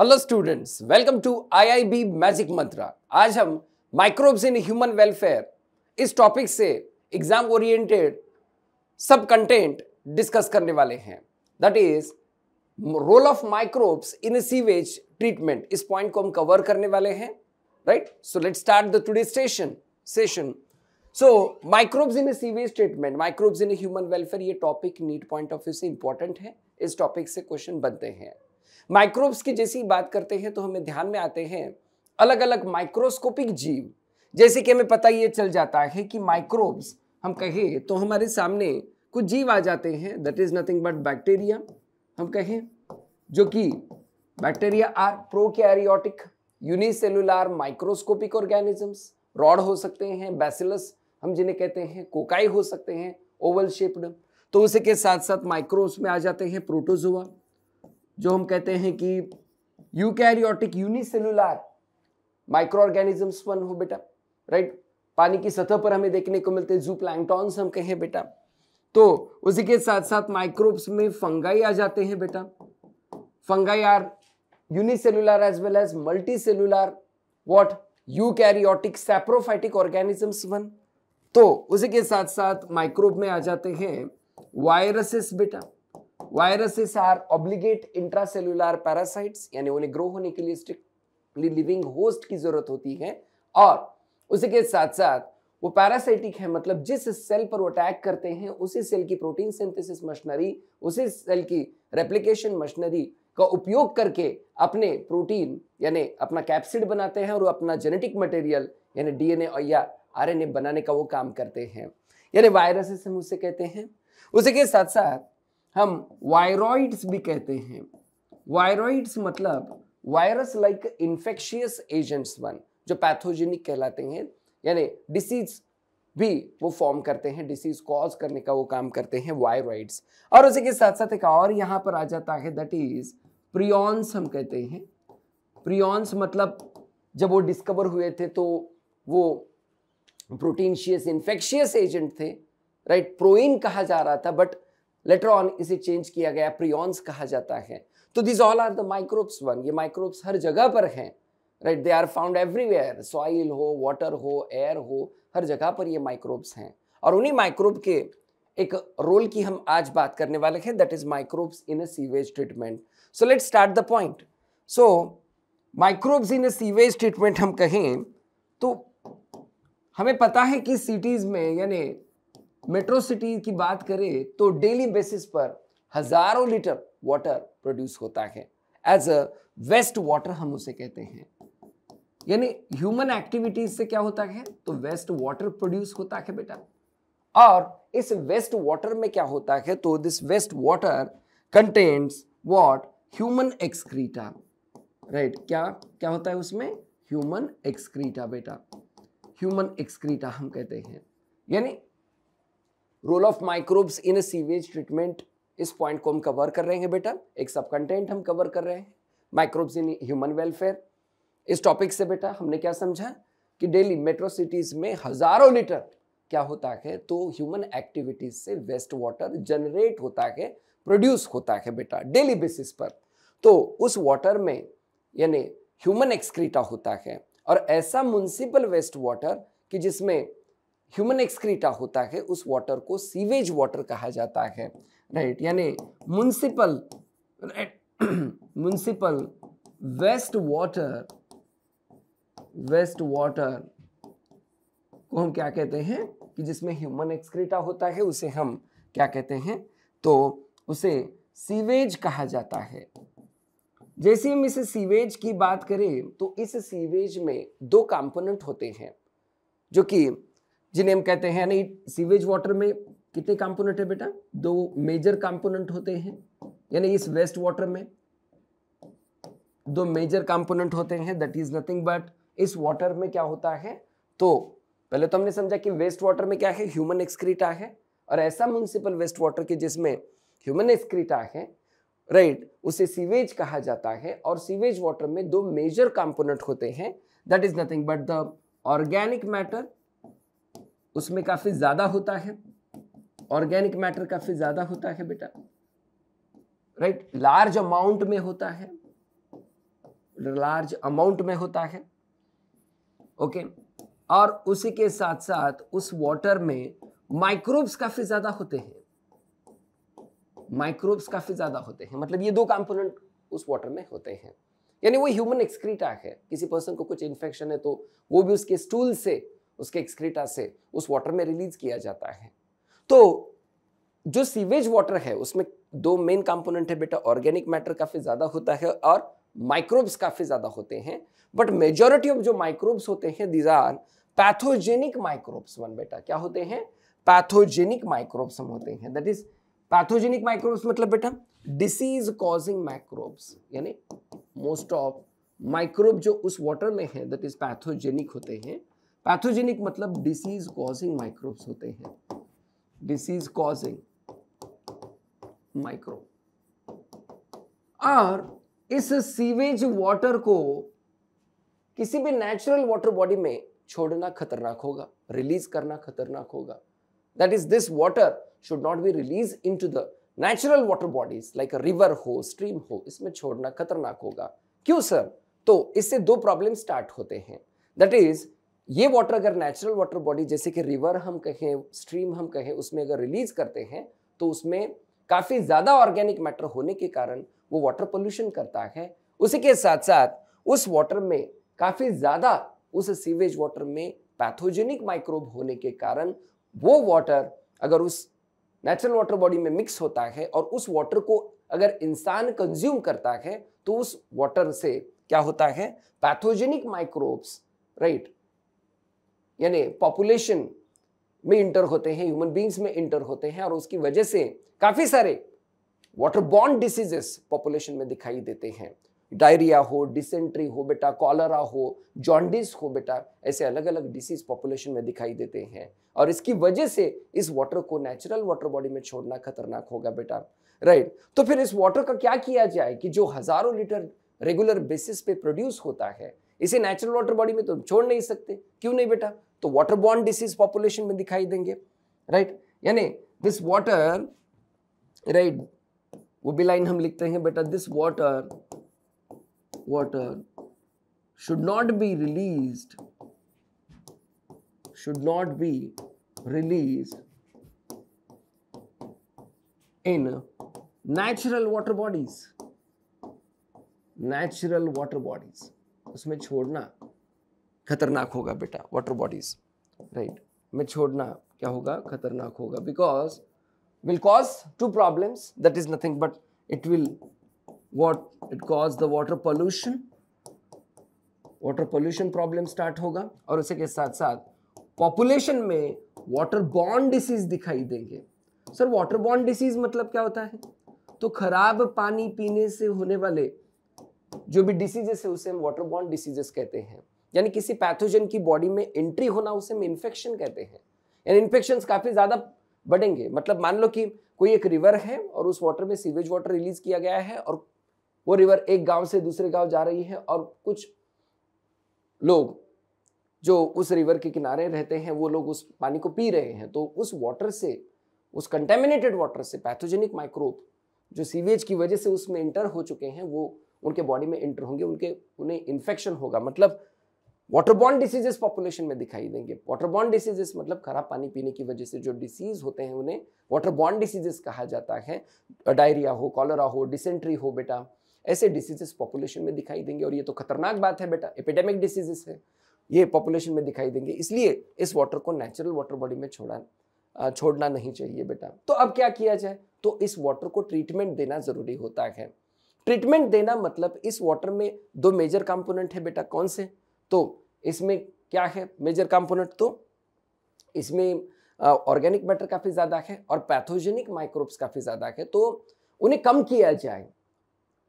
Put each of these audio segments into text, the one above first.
Hello students welcome to IIB magic mantra आज हम microbes in human welfare इस topic से एग्जाम ओरिएंटेड सब कंटेंट डिस्कस करने वाले हैं that is role of microbes in sewage treatment इस पॉइंट को हम कवर करने वाले हैं right so let start the today station session so microbes in sewage treatment microbes in human welfare ये topic NEET point of view से important है इस टॉपिक से क्वेश्चन बनते हैं माइक्रोब्स की जैसी बात करते हैं तो हमें ध्यान में आते हैं अलग अलग माइक्रोस्कोपिक जीव जैसे कि हमें पता ये चल जाता है कि माइक्रोब्स हम कहें तो हमारे सामने कुछ जीव आ जाते हैं that is nothing but bacteria हम कहें जो कि bacteria are prokaryotic unicellular microscopic organisms rod हो सकते हैं बेसिलस हम जिन्हें कहते हैं कोकाई हो सकते हैं ओवल शेप्ड तो उसी के साथ साथ माइक्रोब्स में आ जाते हैं प्रोटोजोआ जो हम कहते हैं कि eukaryotic unicellular microorganisms one हो बेटा राइट पानी की सतह पर हमें देखने को मिलते हैं जू प्लैंगटॉन्स हम कहें बेटा तो उसी के साथ साथ माइक्रोब्स में फंगाई आ जाते हैं बेटा fungi are well as multicellular what eukaryotic saprophytic organisms one तो उसी के साथ साथ माइक्रोब में आ जाते हैं वायरसेस बेटा viruses are obligate intracellular parasites यानी उन्हें ग्रो होने के लिए स्ट्रिक्टली लिविंग होस्ट की जरूरत होती है और उसी के साथ साथ वो पैरासाइटिक है मतलब जिस सेल पर वो अटैक करते हैं उसी सेल की प्रोटीन सिंथेसिस मशीनरी उसी सेल की रेप्लिकेशन मशीनरी का उपयोग करके अपने प्रोटीन यानी अपना कैप्सिड बनाते हैं और वो अपना जेनेटिक मटेरियल यानी डीएनए और या आरएनए बनाने का वो काम करते हैं यानी वायरसेस हम उसे कहते हैं उसी के साथ साथ हम वायरॉइड्स भी कहते हैं वायरॉइड्स मतलब virus like infectious agents one जो पैथोजेनिक कहलाते हैं यानी डिसीज भी वो फॉर्म करते हैं डिसीज कॉज करने का वो काम करते हैं वायरॉइड्स और उसी के साथ साथ एक और यहाँ पर आ जाता है दैट इज प्रियॉन्स हम कहते हैं प्रियॉन्स मतलब जब वो डिस्कवर हुए थे तो वो प्रोटीनशियस इन्फेक्शियस एजेंट थे राइट प्रोइन कहा जा रहा था बट लेटर ऑन इसे चेंज किया गया प्रियॉन्स कहा जाता है तो these all are the microbes one ये माइक्रोब्स हर जगह पर हैं right they are found everywhere soil हो वाटर हो एयर हो हर जगह पर ये माइक्रोब्स हैं और उन्हीं माइक्रोब के एक रोल की हम आज बात करने वाले हैं that is microbes in a sewage treatment so let start the point so microbes in a sewage treatment हम कहें तो हमें पता है कि सिटीज में यानी मेट्रो सिटी की बात करें तो डेली बेसिस पर हजारों लीटर वाटर प्रोड्यूस होता है एज अ वेस्ट वाटर हम उसे कहते हैं यानी ह्यूमन एक्टिविटीज से क्या होता है तो वेस्ट वाटर प्रोड्यूस होता है बेटा और इस वेस्ट वाटर में क्या होता है तो this waste water contains what human excreta right क्या क्या होता है उसमें ह्यूमन एक्सक्रीटा बेटा ह्यूमन एक्सक्रीटा हम कहते हैं यानी role of microbes in sewage treatment इस पॉइंट को हम कवर कर रहे हैं बेटा एक सब कंटेंट हम कवर कर रहे हैं माइक्रोब्स इन ह्यूमन वेलफेयर इस टॉपिक से बेटा हमने क्या समझा कि डेली मेट्रो सिटीज़ में हज़ारों लीटर क्या होता है तो ह्यूमन एक्टिविटीज़ से वेस्ट वाटर जनरेट होता है प्रोड्यूस होता है बेटा डेली बेसिस पर तो उस वाटर में यानी ह्यूमन एक्सक्रीटा होता है और ऐसा म्यूनसिपल वेस्ट वाटर कि जिसमें ह्यूमन एक्सक्रीटा होता है उस वाटर को सीवेज वाटर कहा जाता है राइट यानी municipal municipal waste water waste water को हम क्या कहते हैं कि जिसमें ह्यूमन एक्सक्रीटा होता है उसे हम क्या कहते हैं तो उसे सीवेज कहा जाता है जैसे हम इसे सीवेज की बात करें तो इस सीवेज में दो कंपोनेंट होते हैं जो कि जिन्हें हम कहते हैं यानी सीवेज वाटर में कितने कंपोनेंट है बेटा दो मेजर कंपोनेंट होते हैं यानी इस वेस्ट वाटर में दो मेजर कंपोनेंट होते हैं दैट इज नथिंग बट इस वाटर में क्या होता है तो पहले तो हमने समझा कि वेस्ट वाटर में क्या है ह्यूमन एक्सक्रीटा है और ऐसा म्यूनसिपल वेस्ट वाटर के जिसमें ह्यूमन एक्सक्रीटा है राइट right, उसे सीवेज कहा जाता है और सीवेज वाटर में दो मेजर कंपोनेंट होते हैं that is nothing but the organic matter उसमें काफ़ी ज़्यादा होता है ऑर्गेनिक मैटर काफ़ी ज़्यादा होता है बेटा राइट लार्ज अमाउंट में होता है लार्ज अमाउंट में होता है ओके okay? और उसी के साथ साथ उस वाटर में माइक्रोब्स काफ़ी ज़्यादा होते हैं माइक्रोब्स काफ़ी ज़्यादा होते हैं मतलब ये दो कंपोनेंट उस वाटर में होते हैं यानी वो ह्यूमन एक्सक्रीटा है किसी पर्सन को कुछ इन्फेक्शन है तो वो भी उसके स्टूल से उसके एक्सक्रीटा से उस वाटर में रिलीज किया जाता है तो जो सीवेज वाटर है उसमें दो मेन कंपोनेंट है बेटा ऑर्गेनिक मैटर काफ़ी ज़्यादा होता है और माइक्रोब्स काफ़ी ज़्यादा होते हैं बट मेजोरिटी ऑफ जो माइक्रोब्स होते हैं these are pathogenic microbes one बेटा क्या होते हैं पैथोजेनिक माइक्रोब्स हम होते हैं दैट इज पैथोजेनिक माइक्रोब्स मतलब बेटा डिसीज कॉजिंग माइक्रोब्स यानी मोस्ट ऑफ माइक्रोब जो उस वाटर में है दैट इज पैथोजेनिक होते हैं पैथोजेनिक मतलब डिसीज कॉजिंग माइक्रोब्स होते हैं डिसीज कॉजिंग माइक्रोब और इस सीवेज वाटर को किसी भी नेचुरल वाटर बॉडी में छोड़ना खतरनाक होगा रिलीज करना खतरनाक होगा that is this water should not be release into the natural water bodies like river हो स्ट्रीम हो इसमें छोड़ना खतरनाक होगा क्यों सर तो इससे दो प्रॉब्लम स्टार्ट होते हैं दैट इज ये वाटर अगर नेचुरल वाटर बॉडी जैसे कि रिवर हम कहें स्ट्रीम हम कहें उसमें अगर रिलीज करते हैं तो उसमें काफ़ी ज़्यादा ऑर्गेनिक मैटर होने के कारण वो वाटर पोल्यूशन करता है उसी के साथ साथ उस वाटर में काफ़ी ज़्यादा उस सीवेज वाटर में पैथोजेनिक माइक्रोब होने के कारण वो वाटर अगर उस नेचुरल वाटर बॉडी में मिक्स होता है और उस वाटर को अगर इंसान कंज्यूम करता है तो उस वाटर से क्या होता है पैथोजेनिक माइक्रोब्स राइट यानी पॉपुलेशन में इंटर होते हैं ह्यूमन बींग्स में इंटर होते हैं और उसकी वजह से काफ़ी सारे वाटर बॉन्ड डिसीजेस पॉपुलेशन में दिखाई देते हैं डायरिया हो डिसेंट्री हो बेटा कॉलरा हो जॉन्डिस हो बेटा ऐसे अलग अलग डिसीज पॉपुलेशन में दिखाई देते हैं और इसकी वजह से इस वाटर को नेचुरल वाटर बॉडी में छोड़ना खतरनाक होगा बेटा राइट तो फिर इस वाटर का क्या किया जाए कि जो हज़ारों लीटर रेगुलर बेसिस पे प्रोड्यूस होता है इसे नेचुरल वाटर बॉडी में तो छोड़ नहीं सकते क्यों नहीं बेटा तो वाटर बॉर्न डिसीज पॉपुलेशन में दिखाई देंगे राइट यानी दिस वाटर राइट वो भी लाइन हम लिखते हैं बेटा this water water should not be release should not be release in natural water bodies natural water bodies उसमें छोड़ना खतरनाक होगा बेटा वाटर बॉडीज राइट में छोड़ना क्या होगा खतरनाक होगा because will cause to problem that is nothing but it will what it cause the water pollution water pollution problem start होगा और उसी के साथ साथ पॉपुलेशन में वाटर बॉर्न डिसीज दिखाई देंगे सर वाटर बॉर्न डिसीज मतलब क्या होता है तो खराब पानी पीने से होने वाले जो भी डिसीजेस है उसे हम वाटर बॉर्न डिसीजेस कहते हैं यानी किसी पैथोजन की बॉडी में एंट्री होना उसे हम इन्फेक्शन कहते हैं यानी इन्फेक्शन काफ़ी ज़्यादा बढ़ेंगे मतलब मान लो कि कोई एक रिवर है और उस वाटर में सीवेज वाटर रिलीज किया गया है और वो रिवर एक गांव से दूसरे गांव जा रही है और कुछ लोग जो उस रिवर के किनारे रहते हैं वो लोग उस पानी को पी रहे हैं तो उस वाटर से उस कंटेमिनेटेड वाटर से पैथोजेनिक माइक्रोब जो सीवेज की वजह से उसमें इंटर हो चुके हैं वो उनके बॉडी में इंटर होंगे उनके उन्हें इन्फेक्शन होगा मतलब वाटरबॉर्न डिसीजेस पॉपुलेशन में दिखाई देंगे वाटरबॉर्न डिसीजेस मतलब खराब पानी पीने की वजह से जो डिसीज होते हैं उन्हें वाटरबॉर्न डिसीजेस कहा जाता है डायरिया हो कॉलरा हो डिसेंट्री हो बेटा ऐसे डिसीजेस पॉपुलेशन में दिखाई देंगे और ये तो खतरनाक बात है बेटा एपिडेमिक डिसीजेस है ये पॉपुलेशन में दिखाई देंगे इसलिए इस वाटर को नेचुरल वाटर बॉडी में छोड़ा छोड़ना नहीं चाहिए बेटा तो अब क्या किया जाए तो इस वाटर को ट्रीटमेंट देना ज़रूरी होता है ट्रीटमेंट देना मतलब इस वाटर में दो मेजर कंपोनेंट है बेटा कौन से तो इसमें क्या है मेजर कंपोनेंट तो इसमें ऑर्गेनिक मैटर काफ़ी ज़्यादा है और पैथोजेनिक माइक्रोब्स काफ़ी ज़्यादा है तो उन्हें कम किया जाए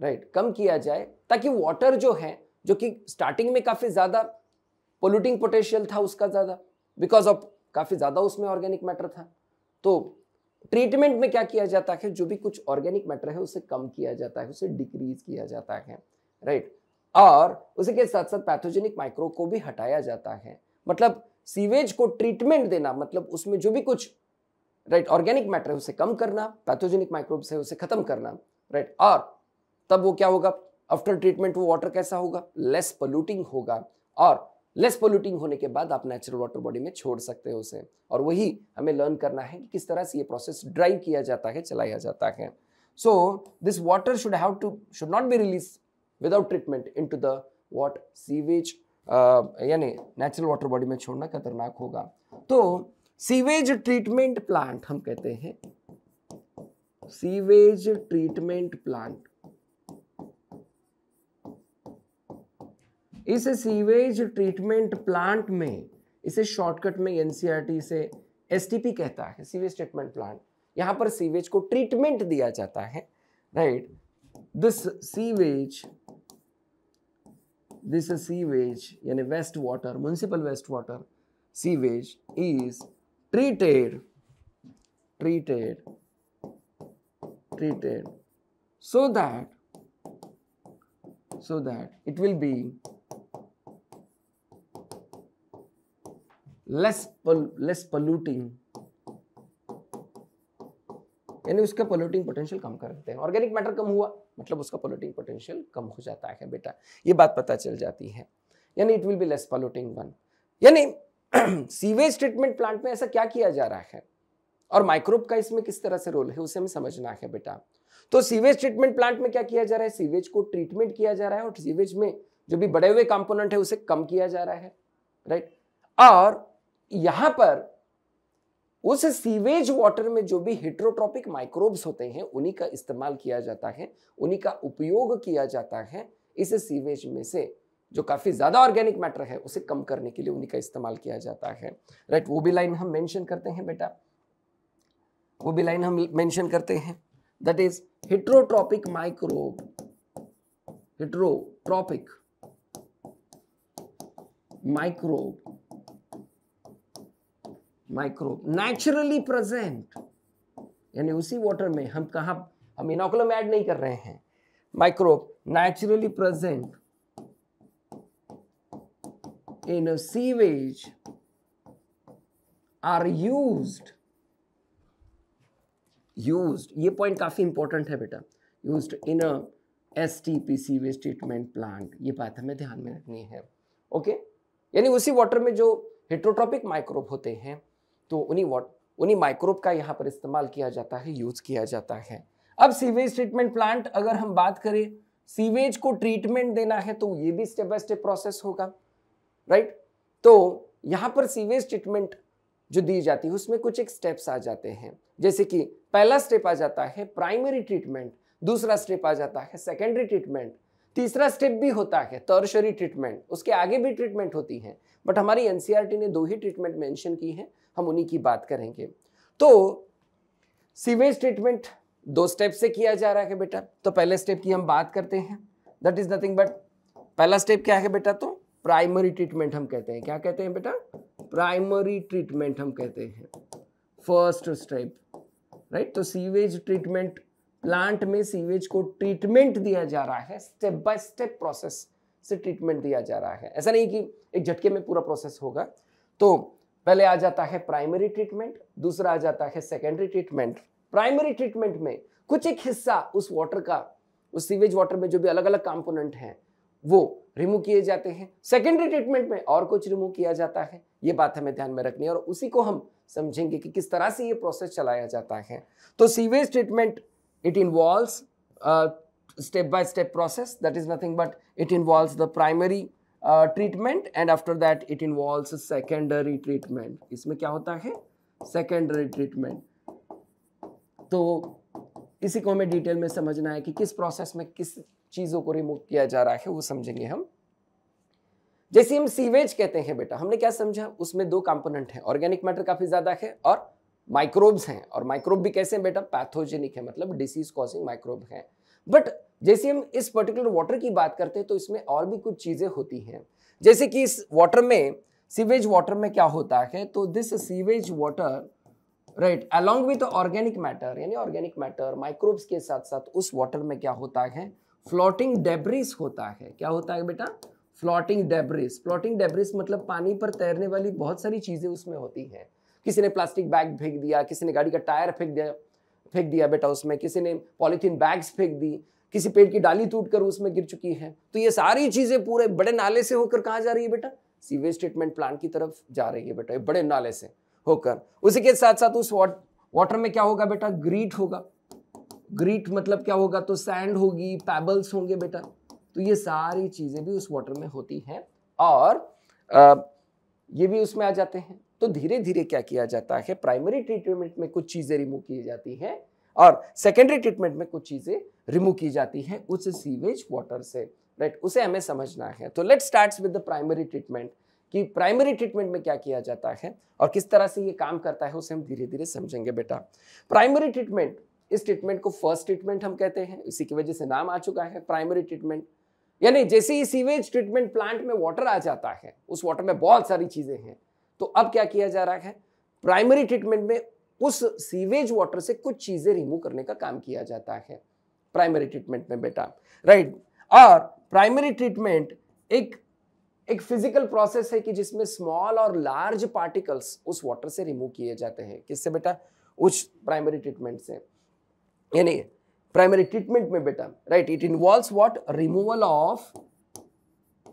राइट right, कम किया जाए ताकि वाटर जो है जो कि स्टार्टिंग में काफ़ी ज़्यादा पोल्यूटिंग पोटेंशियल था उसका ज़्यादा बिकॉज ऑफ काफ़ी ज़्यादा उसमें ऑर्गेनिक मैटर था तो ट्रीटमेंट में क्या किया जाता है जो भी कुछ ऑर्गेनिक मैटर है उसे कम किया जाता है उसे डिक्रीज किया जाता है राइट right? और उसी के साथ साथ पैथोजेनिक माइक्रो को भी हटाया जाता है मतलब सीवेज को ट्रीटमेंट देना मतलब उसमें जो भी कुछ राइट ऑर्गेनिक मैटर है उसे कम करना पैथोजेनिक माइक्रोब से उसे खत्म करना राइट और तब वो क्या होगा आफ्टर ट्रीटमेंट वो वाटर कैसा होगा लेस पोल्यूटिंग होगा और लेस पोल्यूटिंग होने के बाद आप नेचुरल वाटर बॉडी में छोड़ सकते हो उसे और वही हमें लर्न करना है कि किस तरह से ये प्रोसेस ड्राइव किया जाता है चलाया जाता है so this water should have to should not be release without treatment into the what sewage यानी नेचुरल वाटर बॉडी में छोड़ना खतरनाक होगा तो सीवेज ट्रीटमेंट प्लांट हम कहते हैं सीवेज ट्रीटमेंट प्लांट इस सीवेज ट्रीटमेंट प्लांट में इसे शॉर्टकट में एनसीआरटी e से एसटीपी कहता है सीवेज ट्रीटमेंट प्लांट यहां पर सीवेज को ट्रीटमेंट दिया जाता है right this sewage this sewage, yani wastewater, municipal wastewater, sewage is treated, treated, treated so that, so that it will be less, pol less polluting यानी उसका पोल्यूटिंग पोटेंशियल कम कर देते हैं ऑर्गेनिक मैटर कम हुआ मतलब उसका पोल्यूटिंग पोटेंशियल कम हो जाता है बेटा ये बात पता चल जाती है यानी it will be less polluting one यानी सीवेज ट्रीटमेंट प्लांट में ऐसा क्या किया जा रहा है और माइक्रोब का इसमें किस तरह से रोल है उसे हमें समझना है बेटा तो सीवेज ट्रीटमेंट प्लांट में क्या किया जा रहा है सीवेज को ट्रीटमेंट किया जा रहा है और सीवेज में जो भी बड़े हुए कंपोनेंट है उसे कम किया जा रहा है राइट और यहां पर उस सीवेज वाटर में जो भी हिट्रोट्रॉपिक माइक्रोब्स होते हैं उन्हीं का इस्तेमाल किया जाता है उन्हीं का उपयोग किया जाता है इस सीवेज में से जो काफ़ी ज़्यादा ऑर्गेनिक मैटर है उसे कम करने के लिए उन्हीं का इस्तेमाल किया जाता है राइट right, वो भी लाइन हम मेंशन करते हैं बेटा वो भी लाइन हम मेंशन करते हैं that is heterotrophic microbe heterotrophic microbe microbe naturally present यानी उसी वाटर में हम कहा हम इनोकुलम ऐड नहीं कर रहे हैं microbe naturally present in sewage are are used ये पॉइंट काफ़ी इंपॉर्टेंट है बेटा used in a STP sewage treatment plant ये बात हमें ध्यान में रखनी है ओके okay? यानी उसी वाटर में जो हिट्रोट्रॉपिक माइक्रोब होते हैं तो उन्हीं वॉट उन्हीं माइक्रोब का यहाँ पर इस्तेमाल किया जाता है यूज किया जाता है अब सीवेज ट्रीटमेंट प्लांट अगर हम बात करें सीवेज को ट्रीटमेंट देना है तो ये भी स्टेप बाय स्टेप प्रोसेस होगा राइट तो यहाँ पर सीवेज ट्रीटमेंट जो दी जाती है उसमें कुछ एक स्टेप्स आ जाते हैं जैसे कि पहला स्टेप आ जाता है प्राइमरी ट्रीटमेंट दूसरा स्टेप आ जाता है सेकेंडरी ट्रीटमेंट तीसरा स्टेप भी होता है तर्शरी ट्रीटमेंट उसके आगे भी ट्रीटमेंट होती है बट हमारी एनसीआरटी e ने दो ही ट्रीटमेंट मेंशन की है हम उन्हीं की बात करेंगे तो सीवेज ट्रीटमेंट दो स्टेप से किया जा रहा है बेटा तो पहले स्टेप की हम बात करते हैं दैट इज नथिंग बट पहला स्टेप क्या है बेटा तो प्राइमरी ट्रीटमेंट हम कहते हैं क्या कहते हैं बेटा प्राइमरी ट्रीटमेंट हम कहते हैं फर्स्ट स्टेप राइट तो सीवेज ट्रीटमेंट प्लांट में सीवेज को ट्रीटमेंट दिया जा रहा है स्टेप बाय स्टेप प्रोसेस से ट्रीटमेंट दिया जा रहा है ऐसा नहीं कि एक झटके में पूरा प्रोसेस होगा तो पहले आ जाता है प्राइमरी ट्रीटमेंट दूसरा आ जाता है सेकेंडरी ट्रीटमेंट प्राइमरी ट्रीटमेंट में कुछ एक हिस्सा उस वाटर का उस सीवेज वाटर में जो भी अलग अलग कंपोनेंट हैं वो रिमूव किए जाते हैं सेकेंडरी ट्रीटमेंट में और कुछ रिमूव किया जाता है ये बात हमें ध्यान में रखनी है और उसी को हम समझेंगे कि किस तरह से ये प्रोसेस चलाया जाता है तो sewage treatment it involve step by step process that is nothing but it involve the primary treatment and after that it involve secondary treatment इसमें क्या होता है सेकेंडरी ट्रीटमेंट तो इसी को हमें डिटेल में समझना है कि किस प्रोसेस में किस चीज़ों को रिमूव किया जा रहा है वो समझेंगे हम जैसे हम सीवेज कहते हैं बेटा हमने क्या समझा उसमें दो कंपोनेंट हैं ऑर्गेनिक मैटर काफ़ी ज़्यादा है और माइक्रोब्स हैं और माइक्रोब भी कैसे हैं बेटा पैथोजेनिक है मतलब डिसीज कॉजिंग माइक्रोब हैं बट जैसे हम इस पर्टिकुलर वाटर की बात करते हैं तो इसमें और भी कुछ चीज़ें होती हैं जैसे कि इस वाटर में सीवेज वाटर में क्या होता है तो this sewage water right along with organic matter यानी ऑर्गेनिक मैटर माइक्रोब्स के साथ साथ उस वाटर में क्या होता है फ्लोटिंग डेब्रिस होता है क्या होता है बेटा फ्लोटिंग डेब्रिस फ्लोटिंग डेब्रिस मतलब पानी पर तैरने वाली बहुत सारी चीज़ें उसमें होती हैं किसी ने प्लास्टिक बैग फेंक दिया किसी ने गाड़ी का टायर फेंक दिया फेंक दिया बेटा उसमें किसी ने पॉलीथीन बैग्स फेंक दी किसी पेड़ की डाली टूट कर उसमें गिर चुकी है तो ये सारी चीज़ें पूरे बड़े नाले से होकर कहाँ जा रही है बेटा सीवेज ट्रीटमेंट प्लांट की तरफ जा रही है बेटा ये बड़े नाले से होकर उसी के साथ साथ उस वाटर में क्या होगा बेटा ग्रीट होगा ग्रीट मतलब क्या होगा तो सैंड होगी पैबल्स होंगे बेटा तो ये सारी चीज़ें भी उस वाटर में होती हैं और आ, ये भी उसमें आ जाते हैं तो धीरे धीरे क्या किया जाता है प्राइमरी ट्रीटमेंट में कुछ चीज़ें रिमूव की जाती हैं और सेकेंडरी ट्रीटमेंट में कुछ चीज़ें रिमूव की जाती है उस सीवेज वाटर से राइट उसे हमें समझना है तो let start with the primary treatment कि प्राइमरी ट्रीटमेंट में क्या किया जाता है और किस तरह से ये काम करता है उसे हम धीरे धीरे समझेंगे बेटा प्राइमरी ट्रीटमेंट इस ट्रीटमेंट को फर्स्ट ट्रीटमेंट हम कहते हैं इसी की वजह से नाम आ चुका है प्राइमरी ट्रीटमेंट यानी जैसे ही सीवेज ट्रीटमेंट प्लांट में वाटर आ जाता है उस वाटर में बहुत सारी चीज़ें हैं तो अब क्या किया जा रहा है प्राइमरी ट्रीटमेंट में उस सीवेज वाटर से कुछ चीज़ें रिमूव करने का काम किया जाता है प्राइमरी ट्रीटमेंट में बेटा राइट और प्राइमरी ट्रीटमेंट एक एक फिजिकल प्रोसेस है कि जिसमें स्मॉल और लार्ज पार्टिकल्स उस वाटर से रिमूव किए जाते हैं किससे बेटा उस प्राइमरी ट्रीटमेंट से यानी प्राइमरी ट्रीटमेंट में बेटा right it involve what removal of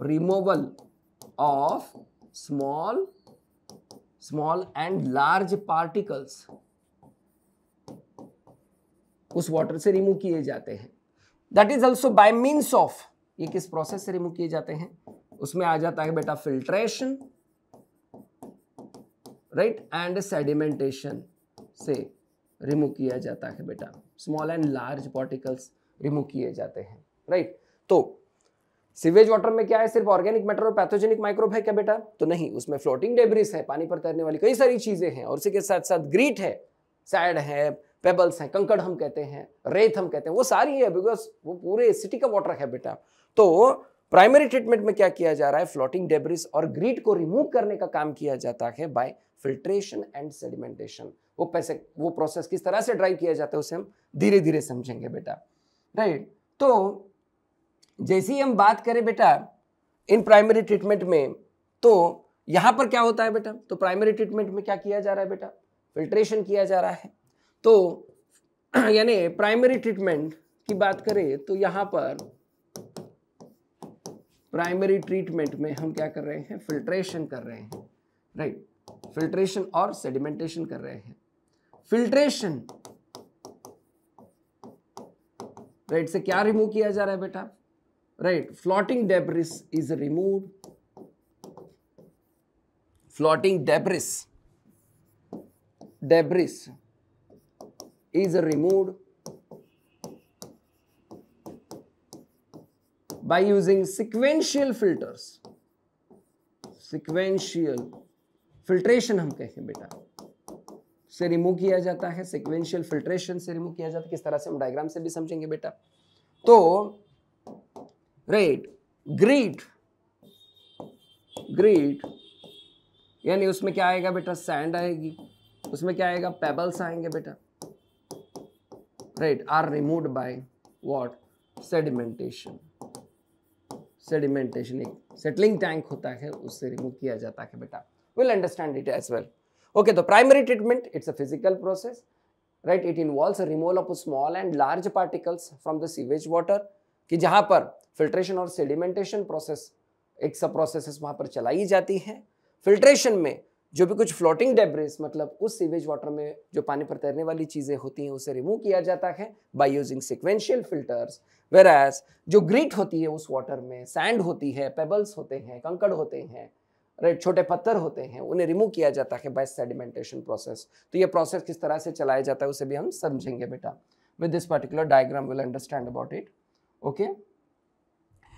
removal of small small and large particles उस वाटर से रिमूव किए जाते हैं that is also by means of ये किस प्रोसेस से रिमूव किए जाते हैं उसमें आ जाता है बेटा फिल्ट्रेशन राइट एंड सेडिमेंटेशन से रिमूव किया जाता है बेटा small and large particles remove किए जाते हैं राइट right? तो सीवेज वाटर में क्या है सिर्फ ऑर्गेनिक मैटर और पैथोजेनिक माइक्रोब है क्या बेटा तो नहीं उसमें फ्लोटिंग डेब्रिस है पानी पर तैरने वाली कई सारी चीजें हैं और उसी के साथ साथ ग्रीट है सैड है पेबल्स हैं कंकड़ हम कहते हैं रेत हम कहते हैं वो सारी है बिकॉज वो पूरे सिटी का वाटर है बेटा तो प्राइमरी ट्रीटमेंट में क्या किया जा रहा है फ्लोटिंग डेब्रिस और ग्रीट को रिमूव करने का काम किया जाता है बाय फिल्ट्रेशन एंड सेडिमेंटेशन वो पैसे वो प्रोसेस किस तरह से ड्राइव किया जाता है उसे हम धीरे धीरे समझेंगे बेटा राइट तो जैसे ही हम बात करें बेटा इन प्राइमरी ट्रीटमेंट में तो यहाँ पर क्या होता है बेटा तो प्राइमरी ट्रीटमेंट में क्या किया जा रहा है बेटा फिल्ट्रेशन किया जा रहा है तो यानी प्राइमरी ट्रीटमेंट की बात करें तो यहाँ पर प्राइमरी ट्रीटमेंट में हम क्या कर रहे हैं फिल्ट्रेशन कर रहे हैं राइट फिल्ट्रेशन और सेडिमेंटेशन कर रहे हैं फिल्ट्रेशन राइट से क्या रिमूव किया जा रहा है बेटा right floating debris is removed floating debris debris is removed by using sequential filters sequential filtration hum kehte hain beta से रिमूव किया जाता है सिक्वेंशियल फिल्ट्रेशन से रिमूव किया जाता है किस तरह से हम डायग्राम से भी समझेंगे बेटा तो राइट ग्रीट ग्रीट यानी उसमें क्या आएगा बेटा सैंड आएगी उसमें क्या आएगा पेबल्स आएंगे बेटा right are removed by what sedimentation sedimentation एक सेटलिंग टैंक होता है उससे रिमूव किया जाता है बेटा will understand it as well okay तो primary treatment it's a physical process right it involves removal of small and large particles from the sewage water कि जहाँ पर फिल्ट्रेशन और सेडिमेंटेशन प्रोसेस एक सब प्रोसेस वहाँ पर चलाई जाती हैं फिल्ट्रेशन में जो भी कुछ फ्लोटिंग डेब्रेस मतलब उस सीवेज वाटर में जो पानी पर तैरने वाली चीज़ें होती हैं उसे रिमूव किया जाता है by using sequential filters whereas जो ग्रीट होती है उस वाटर में सैंड होती है पेबल्स होते हैं कंकड़ होते हैं राइट छोटे पत्थर होते हैं उन्हें रिमूव किया जाता है बाय सेडिमेंटेशन प्रोसेस तो ये प्रोसेस किस तरह से चलाया जाता है उसे भी हम समझेंगे बेटा with this particular diagram will understand about it okay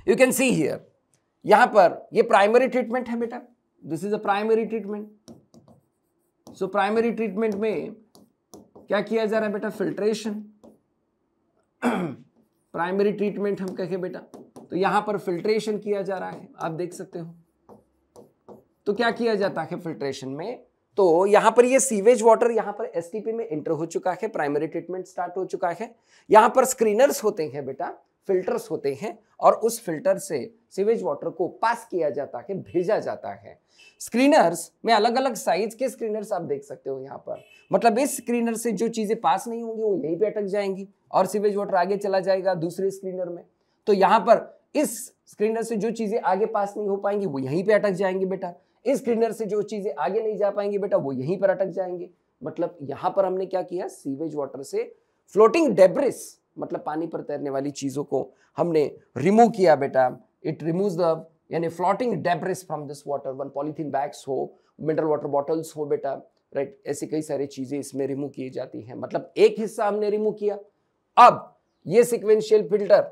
you can see here यहां पर ये प्राइमरी ट्रीटमेंट है बेटा this is a primary treatment so primary treatment में क्या किया जा रहा है बेटा फिल्ट्रेशन प्राइमरी ट्रीटमेंट हम कहें बेटा तो यहां पर फिल्ट्रेशन किया जा रहा है आप देख सकते हो तो क्या किया जाता है फिल्ट्रेशन में तो यहां पर ये सीवेज वाटर यहां पर एसटीपी में एंटर हो चुका है प्राइमरी ट्रीटमेंट स्टार्ट हो चुका है यहां पर स्क्रीनर्स होते हैं बेटा फिल्टर्स होते हैं और उस फिल्टर से सीवेज वाटर को पास किया जाता है भेजा जाता है स्क्रीनर्स में अलग अलग साइज के स्क्रीनर्स आप देख सकते हो यहाँ पर मतलब इस स्क्रीनर से जो चीज़ें पास नहीं होंगी वो यहीं पर अटक जाएंगी और सीवेज वाटर आगे चला जाएगा दूसरे स्क्रीनर में तो यहाँ पर इस स्क्रीनर से जो चीज़ें आगे पास नहीं हो पाएंगी वो यहीं पर अटक जाएंगी बेटा इस स्क्रीनर से जो चीज़ें आगे नहीं जा पाएंगी बेटा वो यहीं पर अटक जाएंगे मतलब यहाँ पर हमने क्या किया सीवेज वाटर से फ्लोटिंग डेब्रिस मतलब पानी पर तैरने वाली चीज़ों को हमने रिमूव किया बेटा इट रिमूव द यानी floating debris from this water one polythene bags हो मिनरल वाटर बॉटल्स हो बेटा राइट right? ऐसी कई सारी चीज़ें इसमें रिमूव की जाती हैं मतलब एक हिस्सा हमने रिमूव किया अब ये सिक्वेंशियल फिल्टर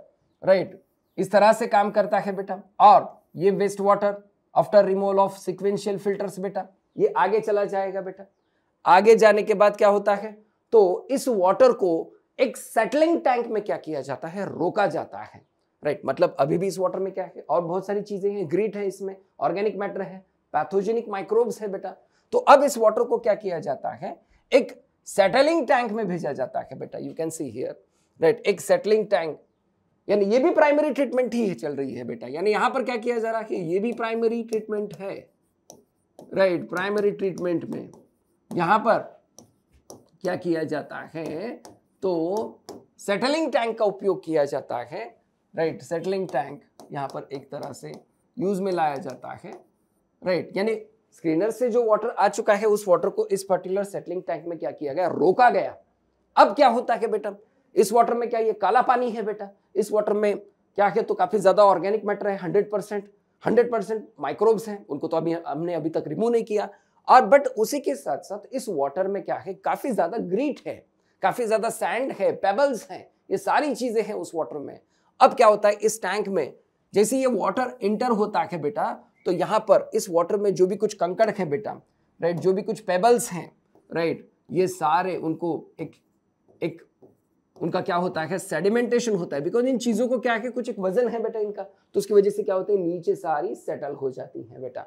राइट इस तरह से काम करता है बेटा और ये waste water after removal of sequential filter बेटा ये आगे चला जाएगा बेटा आगे जाने के बाद क्या होता है तो इस वाटर को एक सेटलिंग टैंक में क्या किया जाता है रोका जाता है राइट right, मतलब अभी भी इस वाटर में क्या है और बहुत सारी चीजें हैं ग्रीट है इसमें ऑर्गेनिक मैटर है पैथोजेनिक माइक्रोब्स है बेटा तो अब इस वाटर को क्या किया जाता है एक सेटलिंग टैंक में भेजा जाता है बेटा you can see here right एक सेटलिंग टैंक यानी ये भी प्राइमरी ट्रीटमेंट ही है चल रही है बेटा यानी यहां पर क्या किया जा रहा है ये भी प्राइमरी ट्रीटमेंट है राइट प्राइमरी ट्रीटमेंट में यहां पर क्या किया जाता है तो सेटलिंग टैंक का उपयोग किया जाता है राइट सेटलिंग टैंक यहाँ पर एक तरह से यूज में लाया जाता है राइट यानी स्क्रीनर से जो वाटर आ चुका है उस वाटर को इस पर्टिकुलर सेटलिंग टैंक में क्या किया गया रोका गया अब क्या होता है बेटा इस वाटर में क्या ये काला पानी है बेटा इस वाटर में क्या है तो काफ़ी ज़्यादा ऑर्गेनिक मैटर है hundred percent hundred percent microbes हैं उनको तो अभी हमने अभी तक रिमूव नहीं किया और बट उसी के साथ साथ इस वाटर में क्या है काफ़ी ज़्यादा ग्रीट है काफ़ी ज़्यादा सैंड है पेबल्स हैं ये सारी चीज़ें हैं उस वाटर में अब क्या होता है इस टैंक में जैसे ये वाटर इंटर होता है बेटा तो यहाँ पर इस वाटर में जो भी कुछ कंकड़ है बेटा राइट जो भी कुछ पेबल्स हैं राइट ये सारे उनको एक एक उनका क्या होता है सेडिमेंटेशन होता है बिकॉज इन चीज़ों को क्या है कुछ एक वजन है बेटा इनका तो उसकी वजह से क्या होता है नीचे सारी सेटल हो जाती है बेटा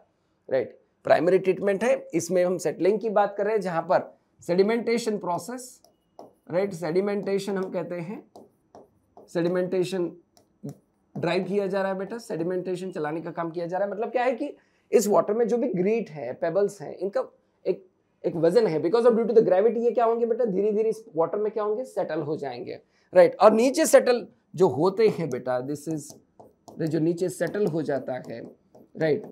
राइट प्राइमरी ट्रीटमेंट है इसमें हम सेटलिंग की बात कर रहे हैं जहां पर सेडिमेंटेशन प्रोसेस राइट सेडिमेंटेशन हम कहते हैं सेडिमेंटेशन ड्राइव किया जा रहा है बेटा सेडिमेंटेशन चलाने का काम किया जा रहा है मतलब क्या है कि इस वाटर में जो भी ग्रीट है पेबल्स हैं इनका एक एक वजन है because of due to the gravity ये क्या होंगे बेटा धीरे धीरे इस वाटर में क्या होंगे सेटल हो जाएंगे राइट right. और नीचे सेटल जो होते हैं बेटा दिस इज जो नीचे सेटल हो जाता है राइट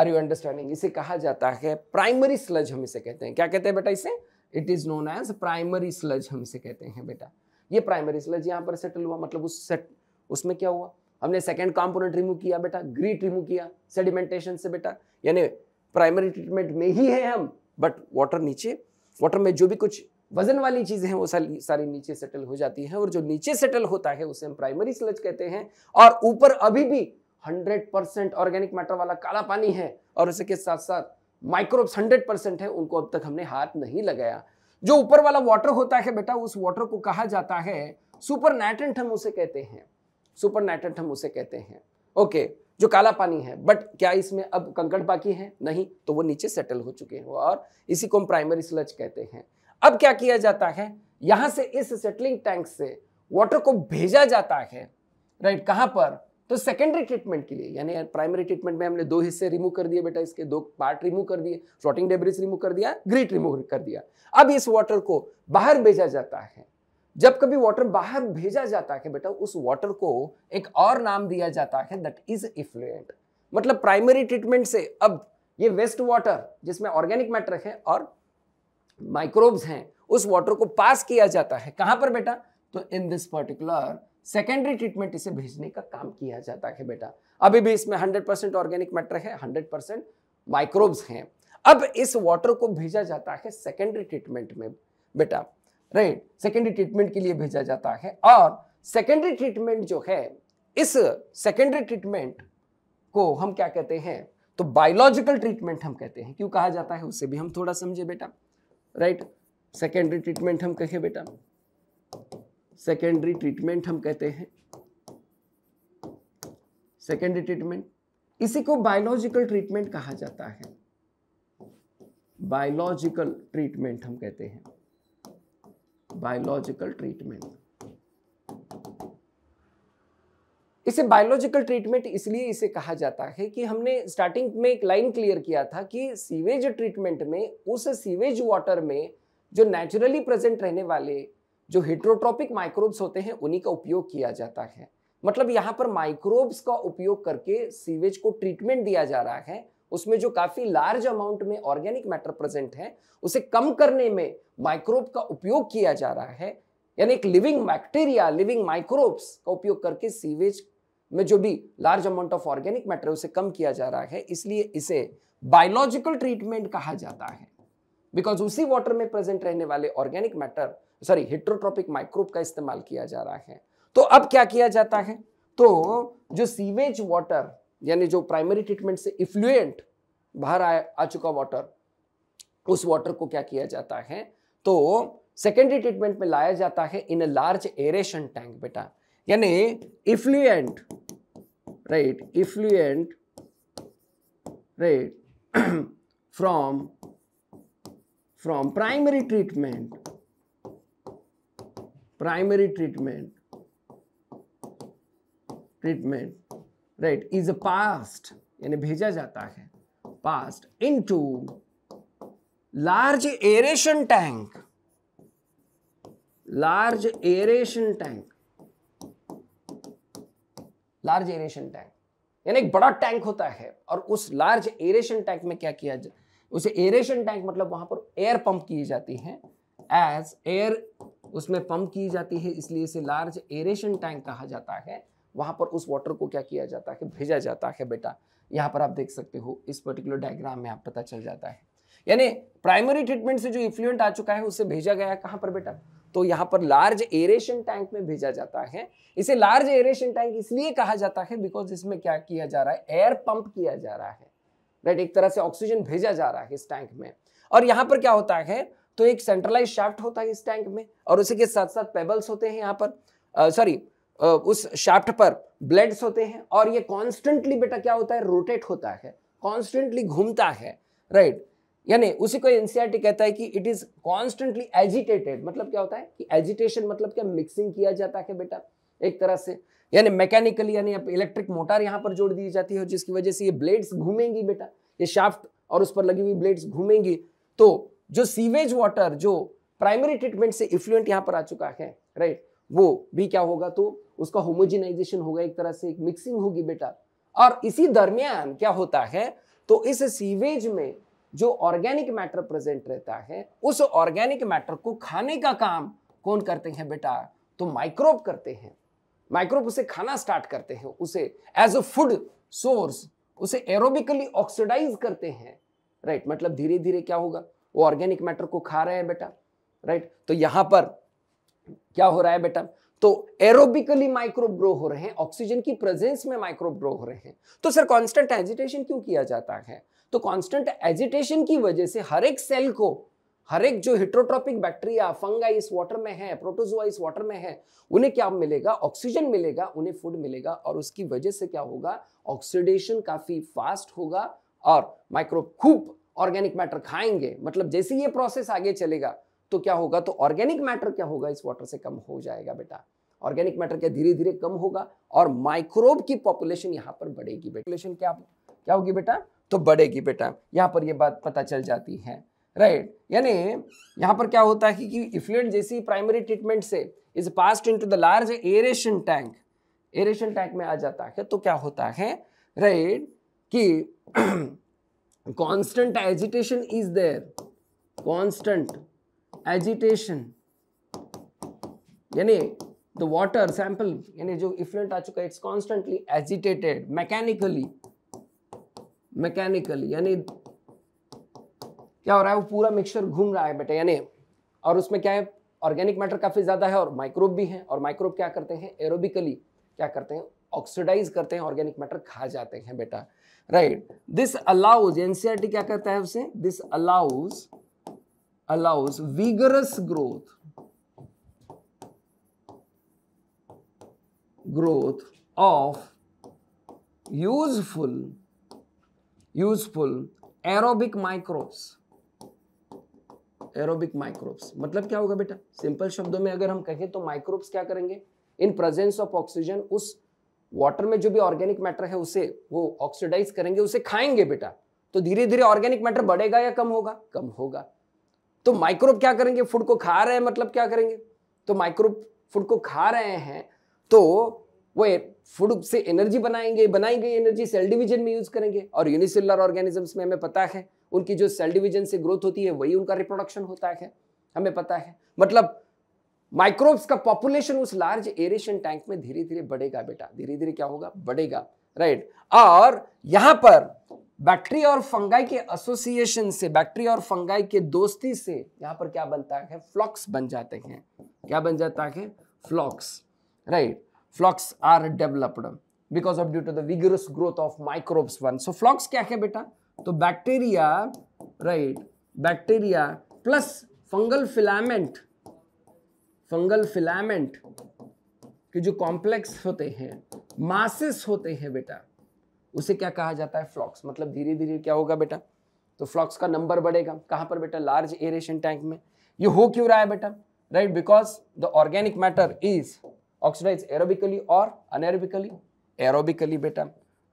आर यू अंडरस्टैंडिंग इसे कहा जाता है प्राइमरी स्लज हम इसे कहते हैं क्या कहते हैं बेटा इसे it is known as primary sludge हमसे कहते हैं बेटा ये प्राइमरी स्लज यहाँ पर सेटल हुआ मतलब उस सेट उसमें क्या हुआ हमने सेकेंड कॉम्पोनेंट रिमूव किया बेटा ग्रीट रिमूव किया सेडिमेंटेशन से बेटा यानी प्राइमरी ट्रीटमेंट में ही है हम बट वाटर नीचे वाटर में जो भी कुछ वजन वाली चीज़ें हैं वो सारी नीचे सेटल हो जाती हैं और जो नीचे सेटल होता है उसे हम प्राइमरी स्लज कहते हैं और ऊपर अभी भी 100 परसेंट ऑर्गेनिक मैटर वाला काला पानी है और उसके साथ साथ माइक्रोब्स हंड्रेड परसेंट है उनको अब तक हमने हाथ नहीं लगाया जो ऊपर वाला वाटर होता है बेटा उस वाटर को कहा जाता है सुपर नाइट्रेंट हम उसे कहते हैं सुपर नाइट्रेंट हम उसे कहते हैं ओके जो काला पानी है बट क्या इसमें अब कंकड़ बाकी है नहीं तो वो नीचे सेटल हो चुके हैं और इसी को हम प्राइमरी स्लज कहते हैं अब क्या किया जाता है यहां से इस सेटलिंग टैंक से वाटर को भेजा जाता है राइट कहां पर तो सेकेंडरी ट्रीटमेंट के लिए यानी प्राइमरी ट्रीटमेंट में हमने दो हिस्से रिमूव कर दिए बेटा इसके दो पार्ट रिमूव कर दिए फ्लोटिंग डेब्रिज रिमूव कर दिया ग्रीट रिमूव कर दिया अब इस वाटर को बाहर भेजा जाता है जब कभी वाटर बाहर भेजा जाता है बेटा उस वाटर को एक और नाम दिया जाता है दैट इज इफ्लुएंट मतलब प्राइमरी ट्रीटमेंट से अब ये वेस्ट वाटर जिसमें ऑर्गेनिक मैटर है और माइक्रोब्स हैं उस वाटर को पास किया जाता है कहां पर बेटा तो in this particular secondary treatment इसे भेजने का काम किया जाता है बेटा अभी भी इसमें 100 परसेंट ऑर्गेनिक मैटर है 100 परसेंट माइक्रोब्स हैं अब इस वाटर को भेजा जाता है सेकेंडरी ट्रीटमेंट में बेटा राइट सेकेंडरी ट्रीटमेंट के लिए भेजा जाता है और सेकेंडरी ट्रीटमेंट जो है इस सेकेंडरी ट्रीटमेंट को हम क्या कहते हैं तो बायोलॉजिकल ट्रीटमेंट हम कहते हैं क्यों कहा जाता है उसे भी हम थोड़ा समझे बेटा राइट सेकेंडरी ट्रीटमेंट हम कहे बेटा सेकेंडरी ट्रीटमेंट हम कहते हैं सेकेंडरी ट्रीटमेंट इसी को बायोलॉजिकल ट्रीटमेंट कहा जाता है बायोलॉजिकल ट्रीटमेंट हम कहते हैं बायोलॉजिकल ट्रीटमेंट इसे बायोलॉजिकल ट्रीटमेंट इसलिए इसे कहा जाता है कि हमने स्टार्टिंग में एक लाइन क्लियर किया था कि सीवेज ट्रीटमेंट में उस सीवेज वाटर में जो नेचुरली प्रेजेंट रहने वाले जो हेट्रोट्रॉपिक माइक्रोब्स होते हैं उन्हीं का उपयोग किया जाता है मतलब यहाँ पर माइक्रोब्स का उपयोग करके सीवेज को ट्रीटमेंट दिया जा रहा है उसमें जो काफी लार्ज अमाउंट में ऑर्गेनिक मैटर प्रेजेंट है उसे कम करने में माइक्रोब का उपयोग किया जा रहा है यानी एक लिविंग बैक्टीरिया लिविंग माइक्रोब्स का उपयोग करके सीवेज में जो भी large amount of organic matter उसे कम किया जा रहा है इसलिए इसे बायोलॉजिकल ट्रीटमेंट कहा जाता है बिकॉज उसी वाटर में प्रेजेंट रहने वाले organic matter sorry heterotrophic microbe का इस्तेमाल किया जा रहा है तो अब क्या किया जाता है तो जो सीवेज वाटर यानी जो प्राइमरी ट्रीटमेंट से इफ्लुएंट बाहर आ, आ चुका वाटर उस वाटर को क्या किया जाता है तो सेकेंडरी ट्रीटमेंट में लाया जाता है इन लार्ज एरेशन टैंक बेटा यानी effluent right effluent right from from primary treatment primary treatment treatment right is a past यानी भेजा जाता है past into large aeration tank large aeration tank large aeration tank यानी एक बड़ा टैंक होता है और उस लार्ज एरेशन टैंक में क्या किया जाए उसे एरेशन टैंक मतलब वहां पर एयर पंप की जाती है एज एयर उसमें पंप की जाती है इसलिए इसे लार्ज एरेशन टैंक कहा जाता है वहां पर उस वाटर को क्या किया जाता है भेजा जाता है बेटा यहाँ पर आप देख सकते हो इस पर्टिकुलर डायग्राम में आप पता चल जाता है यानी प्राइमरी ट्रीटमेंट से जो इफ्लुएंट आ चुका है उसे भेजा गया है कहाँ पर बेटा तो यहाँ पर लार्ज एरेशन टैंक में भेजा जाता है इसे लार्ज एरेशन टैंक इसलिए कहा जाता है बिकॉज इसमें क्या किया जा रहा है एयर पंप किया जा रहा है राइट एक तरह से ऑक्सीजन भेजा जा रहा है इस टैंक में और यहाँ पर क्या होता है तो एक सेंट्रलाइज शाफ्ट होता है इस टैंक में और उसी के साथ साथ पेबल्स होते हैं यहाँ पर सॉरी उस शाफ्ट पर ब्लेड्स होते हैं और ये कॉन्स्टेंटली बेटा क्या होता है रोटेट होता है कॉन्स्टेंटली घूमता है राइट right? यानी उसी को एनसीआरटी कहता है कि इट इज कॉन्स्टेंटली एजिटेटेड मतलब क्या होता है कि एजिटेशन मतलब क्या मिक्सिंग किया जाता है बेटा एक तरह से यानी मैकेनिकली यानी इलेक्ट्रिक मोटर यहाँ पर जोड़ दी जाती है जिसकी वजह से ये ब्लेड्स घूमेंगी बेटा ये शाफ्ट और उस पर लगी हुई ब्लेड्स घूमेंगी तो जो सीवेज वाटर जो प्राइमरी ट्रीटमेंट से इफ्लुएंट यहाँ पर आ चुका है राइट वो भी क्या होगा तो उसका होमोजिनाइजेशन होगा एक तरह से एक मिक्सिंग होगी बेटा और इसी दरमियान क्या होता है तो इस सीवेज में जो ऑर्गेनिक मैटर प्रेजेंट रहता है उस ऑर्गेनिक मैटर को खाने का काम कौन करते हैं बेटा तो माइक्रोब करते हैं माइक्रोब उसे खाना स्टार्ट करते हैं उसे एज अ फूड सोर्स उसे एरोबिकली ऑक्सीडाइज करते हैं राइट right, मतलब धीरे धीरे क्या होगा वो ऑर्गेनिक मैटर को खा रहे हैं बेटा राइट तो यहाँ पर क्या हो रहा है बेटा तो एरोबिकली माइक्रोब ग्रो हो रहे हैं ऑक्सीजन की प्रेजेंस में माइक्रोब ग्रो हो रहे हैं तो सर कांस्टेंट एजिटेशन क्यों किया जाता है तो कांस्टेंट एजिटेशन की वजह से हर एक सेल को हर एक जो हिट्रोट्रॉपिक बैक्टीरिया फंगा इस वाटर में है प्रोटोजोआ इस वाटर में है उन्हें क्या मिलेगा ऑक्सीजन मिलेगा उन्हें फूड मिलेगा और उसकी वजह से क्या होगा ऑक्सीडेशन काफी फास्ट होगा और माइक्रोब खूब ऑर्गेनिक मैटर खाएंगे मतलब जैसे ये प्रोसेस आगे चलेगा तो क्या होगा तो ऑर्गेनिक मैटर क्या होगा इस वाटर से कम हो जाएगा बेटा ऑर्गेनिक मैटर क्या धीरे धीरे कम होगा और माइक्रोब की पॉपुलेशन यहाँ पर बढ़ेगी पॉपुलेशन क्या क्या होगी बेटा तो बढ़ेगी बेटा यहाँ पर ये बात पता चल जाती है राइट यानी यहाँ पर क्या होता है कि इफ्लुएंट जैसी प्राइमरी ट्रीटमेंट से is passed into the large aeration tank aeration tank में आ जाता है तो क्या होता है राइट कि constant agitation is there constant agitation यानी द वॉटर सैंपल यानी जो इफ्लुएंट आ चुका है it's constantly agitated mechanically mechanically यानी क्या हो रहा है वो पूरा मिक्सचर घूम रहा है बेटा यानी और उसमें क्या है ऑर्गेनिक मैटर काफ़ी ज़्यादा है और माइक्रोब भी हैं और माइक्रोब क्या करते हैं एरोबिकली क्या करते हैं ऑक्सीडाइज करते हैं ऑर्गेनिक मैटर खा जाते हैं बेटा राइट दिस अलाउज एनसीआरटी क्या कहता है उसे this allows allows vigorous growth growth of useful useful aerobic microbes aerobic microbes मतलब क्या होगा बेटा सिंपल शब्दों में अगर हम कहें तो माइक्रोब्स क्या करेंगे इन प्रेजेंस ऑफ ऑक्सीजन उस वाटर में जो भी ऑर्गेनिक मैटर है उसे वो ऑक्सीडाइज करेंगे उसे खाएंगे बेटा तो धीरे धीरे ऑर्गेनिक मैटर बढ़ेगा या कम होगा कम होगा तो माइक्रोब क्या करेंगे फूड को खा रहे हैं मतलब क्या करेंगे तो माइक्रोब फूड को खा रहे हैं तो वो फूड से एनर्जी बनाएंगे बनाई गई एनर्जी सेल डिवीजन में यूज करेंगे और यूनिसेलर ऑर्गेनिजम्स में हमें पता है उनकी जो सेल डिवीजन से ग्रोथ होती है वही उनका रिप्रोडक्शन होता है हमें पता है मतलब माइक्रोब्स का पॉपुलेशन उस लार्ज एरेशन टैंक में धीरे धीरे बढ़ेगा बेटा धीरे धीरे क्या होगा बढ़ेगा राइट और यहां पर बैक्टीरिया और फंगाई के एसोसिएशन से बैक्टीरिया और फंगाई के दोस्ती से यहां पर क्या बनता है फ्लॉक्स बन जाते हैं क्या बन जाता है flocs right flocs are developed because of due to the vigorous growth of microbes one so flocs क्या है बेटा तो bacteria right bacteria plus fungal filament fungal filament के जो कॉम्प्लेक्स होते हैं मासिस होते हैं बेटा उसे क्या कहा जाता है फ्लॉक्स मतलब धीरे धीरे क्या होगा बेटा तो फ्लॉक्स का नंबर बढ़ेगा कहां पर बेटा लार्ज एरेशन टैंक में ये हो क्यों रहा है बेटा right because the organic matter is oxidise aerobically और अनएरोबिकली एरोबिकली बेटा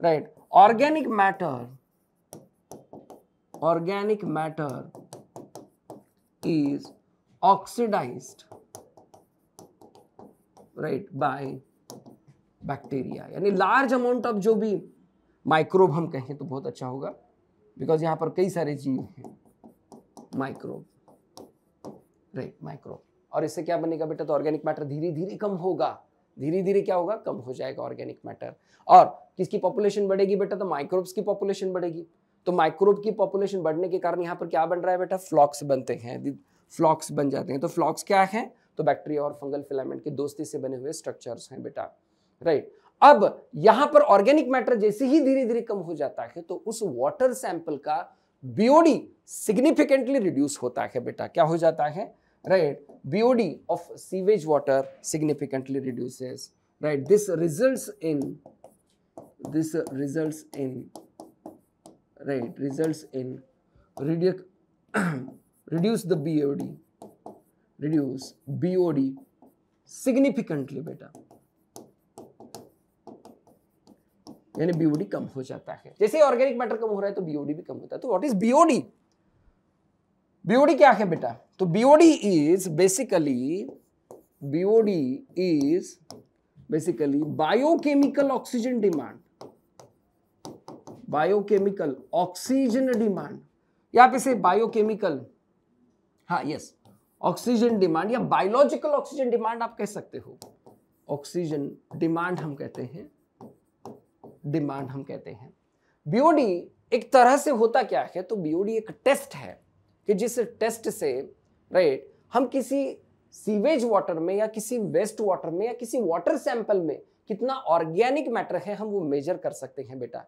right organic matter organic matter is oxidised right by bacteria यानी लार्ज अमाउंट ऑफ जो भी माइक्रोब हम कहें तो बहुत अच्छा होगा बिकॉज यहाँ पर कई सारे जीव हैं माइक्रोब राइट माइक्रोब और इससे क्या बनेगा बेटा तो ऑर्गेनिक मैटर धीरे धीरे कम होगा धीरे धीरे क्या होगा कम हो जाएगा ऑर्गेनिक मैटर और किसकी पॉपुलेशन बढ़ेगी बेटा तो माइक्रोब्स की पॉपुलेशन बढ़ेगी तो माइक्रोब की पॉपुलेशन बढ़ने के कारण यहाँ पर क्या बन रहा है बेटा फ्लॉक्स बनते हैं फ्लॉक्स बन जाते हैं तो फ्लॉक्स क्या है तो बैक्टीरिया और फंगल फिलामेंट की दोस्ती से बने हुए स्ट्रक्चर हैं बेटा राइट अब यहां पर ऑर्गेनिक मैटर जैसे ही धीरे धीरे कम हो जाता है तो उस वाटर सैंपल का बीओडी सिग्निफिकेंटली रिड्यूस होता है बेटा क्या हो जाता है right BOD of sewage water significantly reduces right this result in this result in right result in reduce the BOD reduce BOD significantly बेटा यानी बीओडी कम हो जाता है जैसे ऑर्गेनिक मैटर कम हो रहा है तो बीओडी भी कम होता है तो व्हाट इज बीओडी बीओडी क्या है बेटा तो BOD is basically BOD is basically biochemical oxygen demand biochemical oxygen demand या फिर से बायोकेमिकल हाँ यस ऑक्सीजन डिमांड या बायोलॉजिकल ऑक्सीजन डिमांड आप कह सकते हो ऑक्सीजन डिमांड हम कहते हैं डिमांड हम कहते हैं बीओडी एक तरह से होता क्या है तो बीओडी एक टेस्ट है कि जिस टेस्ट से राइट हम किसी सीवेज वाटर में या किसी वेस्ट वाटर में या किसी वाटर सैंपल में कितना ऑर्गेनिक मैटर है हम वो मेजर कर सकते हैं बेटा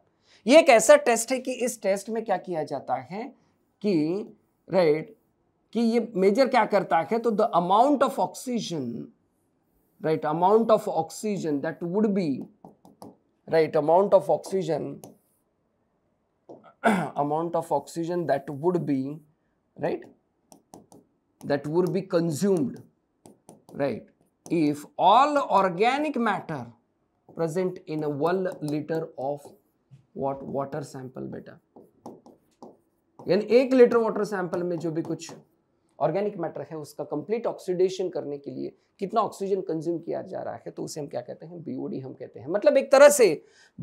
ये एक ऐसा टेस्ट है कि इस टेस्ट में क्या किया जाता है कि राइट कि ये मेजर क्या करता है तो the amount of oxygen right amount of oxygen that would be right amount of oxygen amount of oxygen that would be right that would be consumed right if all organic matter present in one litre of what water sample बेटा यानी एक litre water sample में जो भी कुछ organic matter है उसका complete oxidation करने के लिए कितना ऑक्सीजन कंज्यूम किया जा रहा है तो उसे हम क्या कहते हैं बीओडी हम कहते हैं मतलब एक तरह से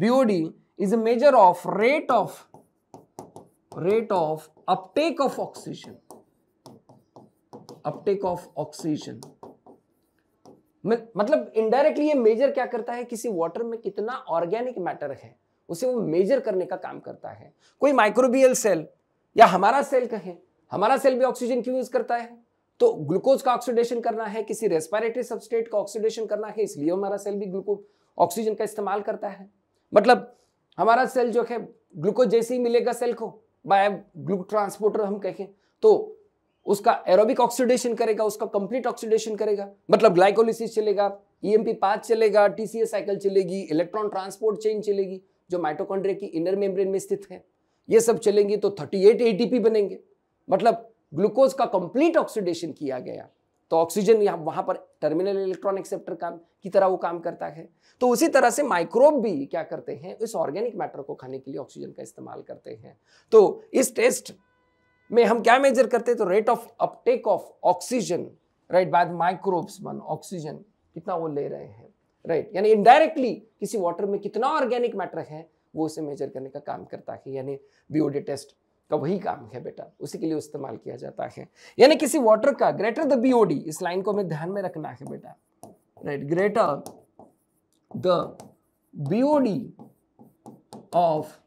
BOD is a measure of rate of rate of uptake of oxygen uptake of oxygen मतलब इनडायरेक्टली ये मेजर क्या करता है किसी वाटर में कितना ऑर्गेनिक मैटर है उसे वो मेजर करने का काम करता है कोई माइक्रोबियल सेल या हमारा सेल कहें हमारा सेल भी ऑक्सीजन क्यों यूज करता है तो ग्लूकोज का ऑक्सीडेशन करना है किसी रेस्पायरेटरी सबस्टेट का ऑक्सीडेशन करना है इसलिए हमारा सेल भी ग्लूकोज ऑक्सीजन का इस्तेमाल करता है मतलब हमारा सेल जो है ग्लूकोज जैसे ही मिलेगा सेल को बाय ग्लू ट्रांसपोर्टर हम कहें तो उसका एरोबिक ऑक्सीडेशन करेगा उसका कंप्लीट ऑक्सीडेशन करेगा मतलब ग्लाइकोलिसिस चलेगा ई e पाथ चलेगा टीसीए साइकिल चलेगी इलेक्ट्रॉन ट्रांसपोर्ट चेन चलेगी जो माइटोकॉन्ड्रिया की इनर मेम्ब्रेन में स्थित है ये सब चलेंगे तो 38 एटीपी बनेंगे मतलब ग्लूकोज का कंप्लीट ऑक्सीडेशन किया गया तो ऑक्सीजन यहाँ वहाँ पर टर्मिनल इलेक्ट्रॉन एक्सेप्टर काम की तरह वो काम करता है तो उसी तरह से माइक्रोब भी क्या करते हैं इस ऑर्गेनिक मैटर को खाने के लिए ऑक्सीजन का इस्तेमाल करते हैं तो इस टेस्ट में हम क्या मेजर करते हैं तो rate of uptake of oxygen right by microbes one oxygen कितना वो ले रहे हैं राइट यानी इनडायरेक्टली किसी वाटर में कितना ऑर्गेनिक मैटर है वो उसे मेजर करने का काम करता है यानी बीओडी टेस्ट का वही काम है बेटा उसी के लिए इस्तेमाल किया जाता है यानी किसी वाटर का ग्रेटर द बीओडी इस लाइन को हमें ध्यान में रखना है बेटा right greater the BOD of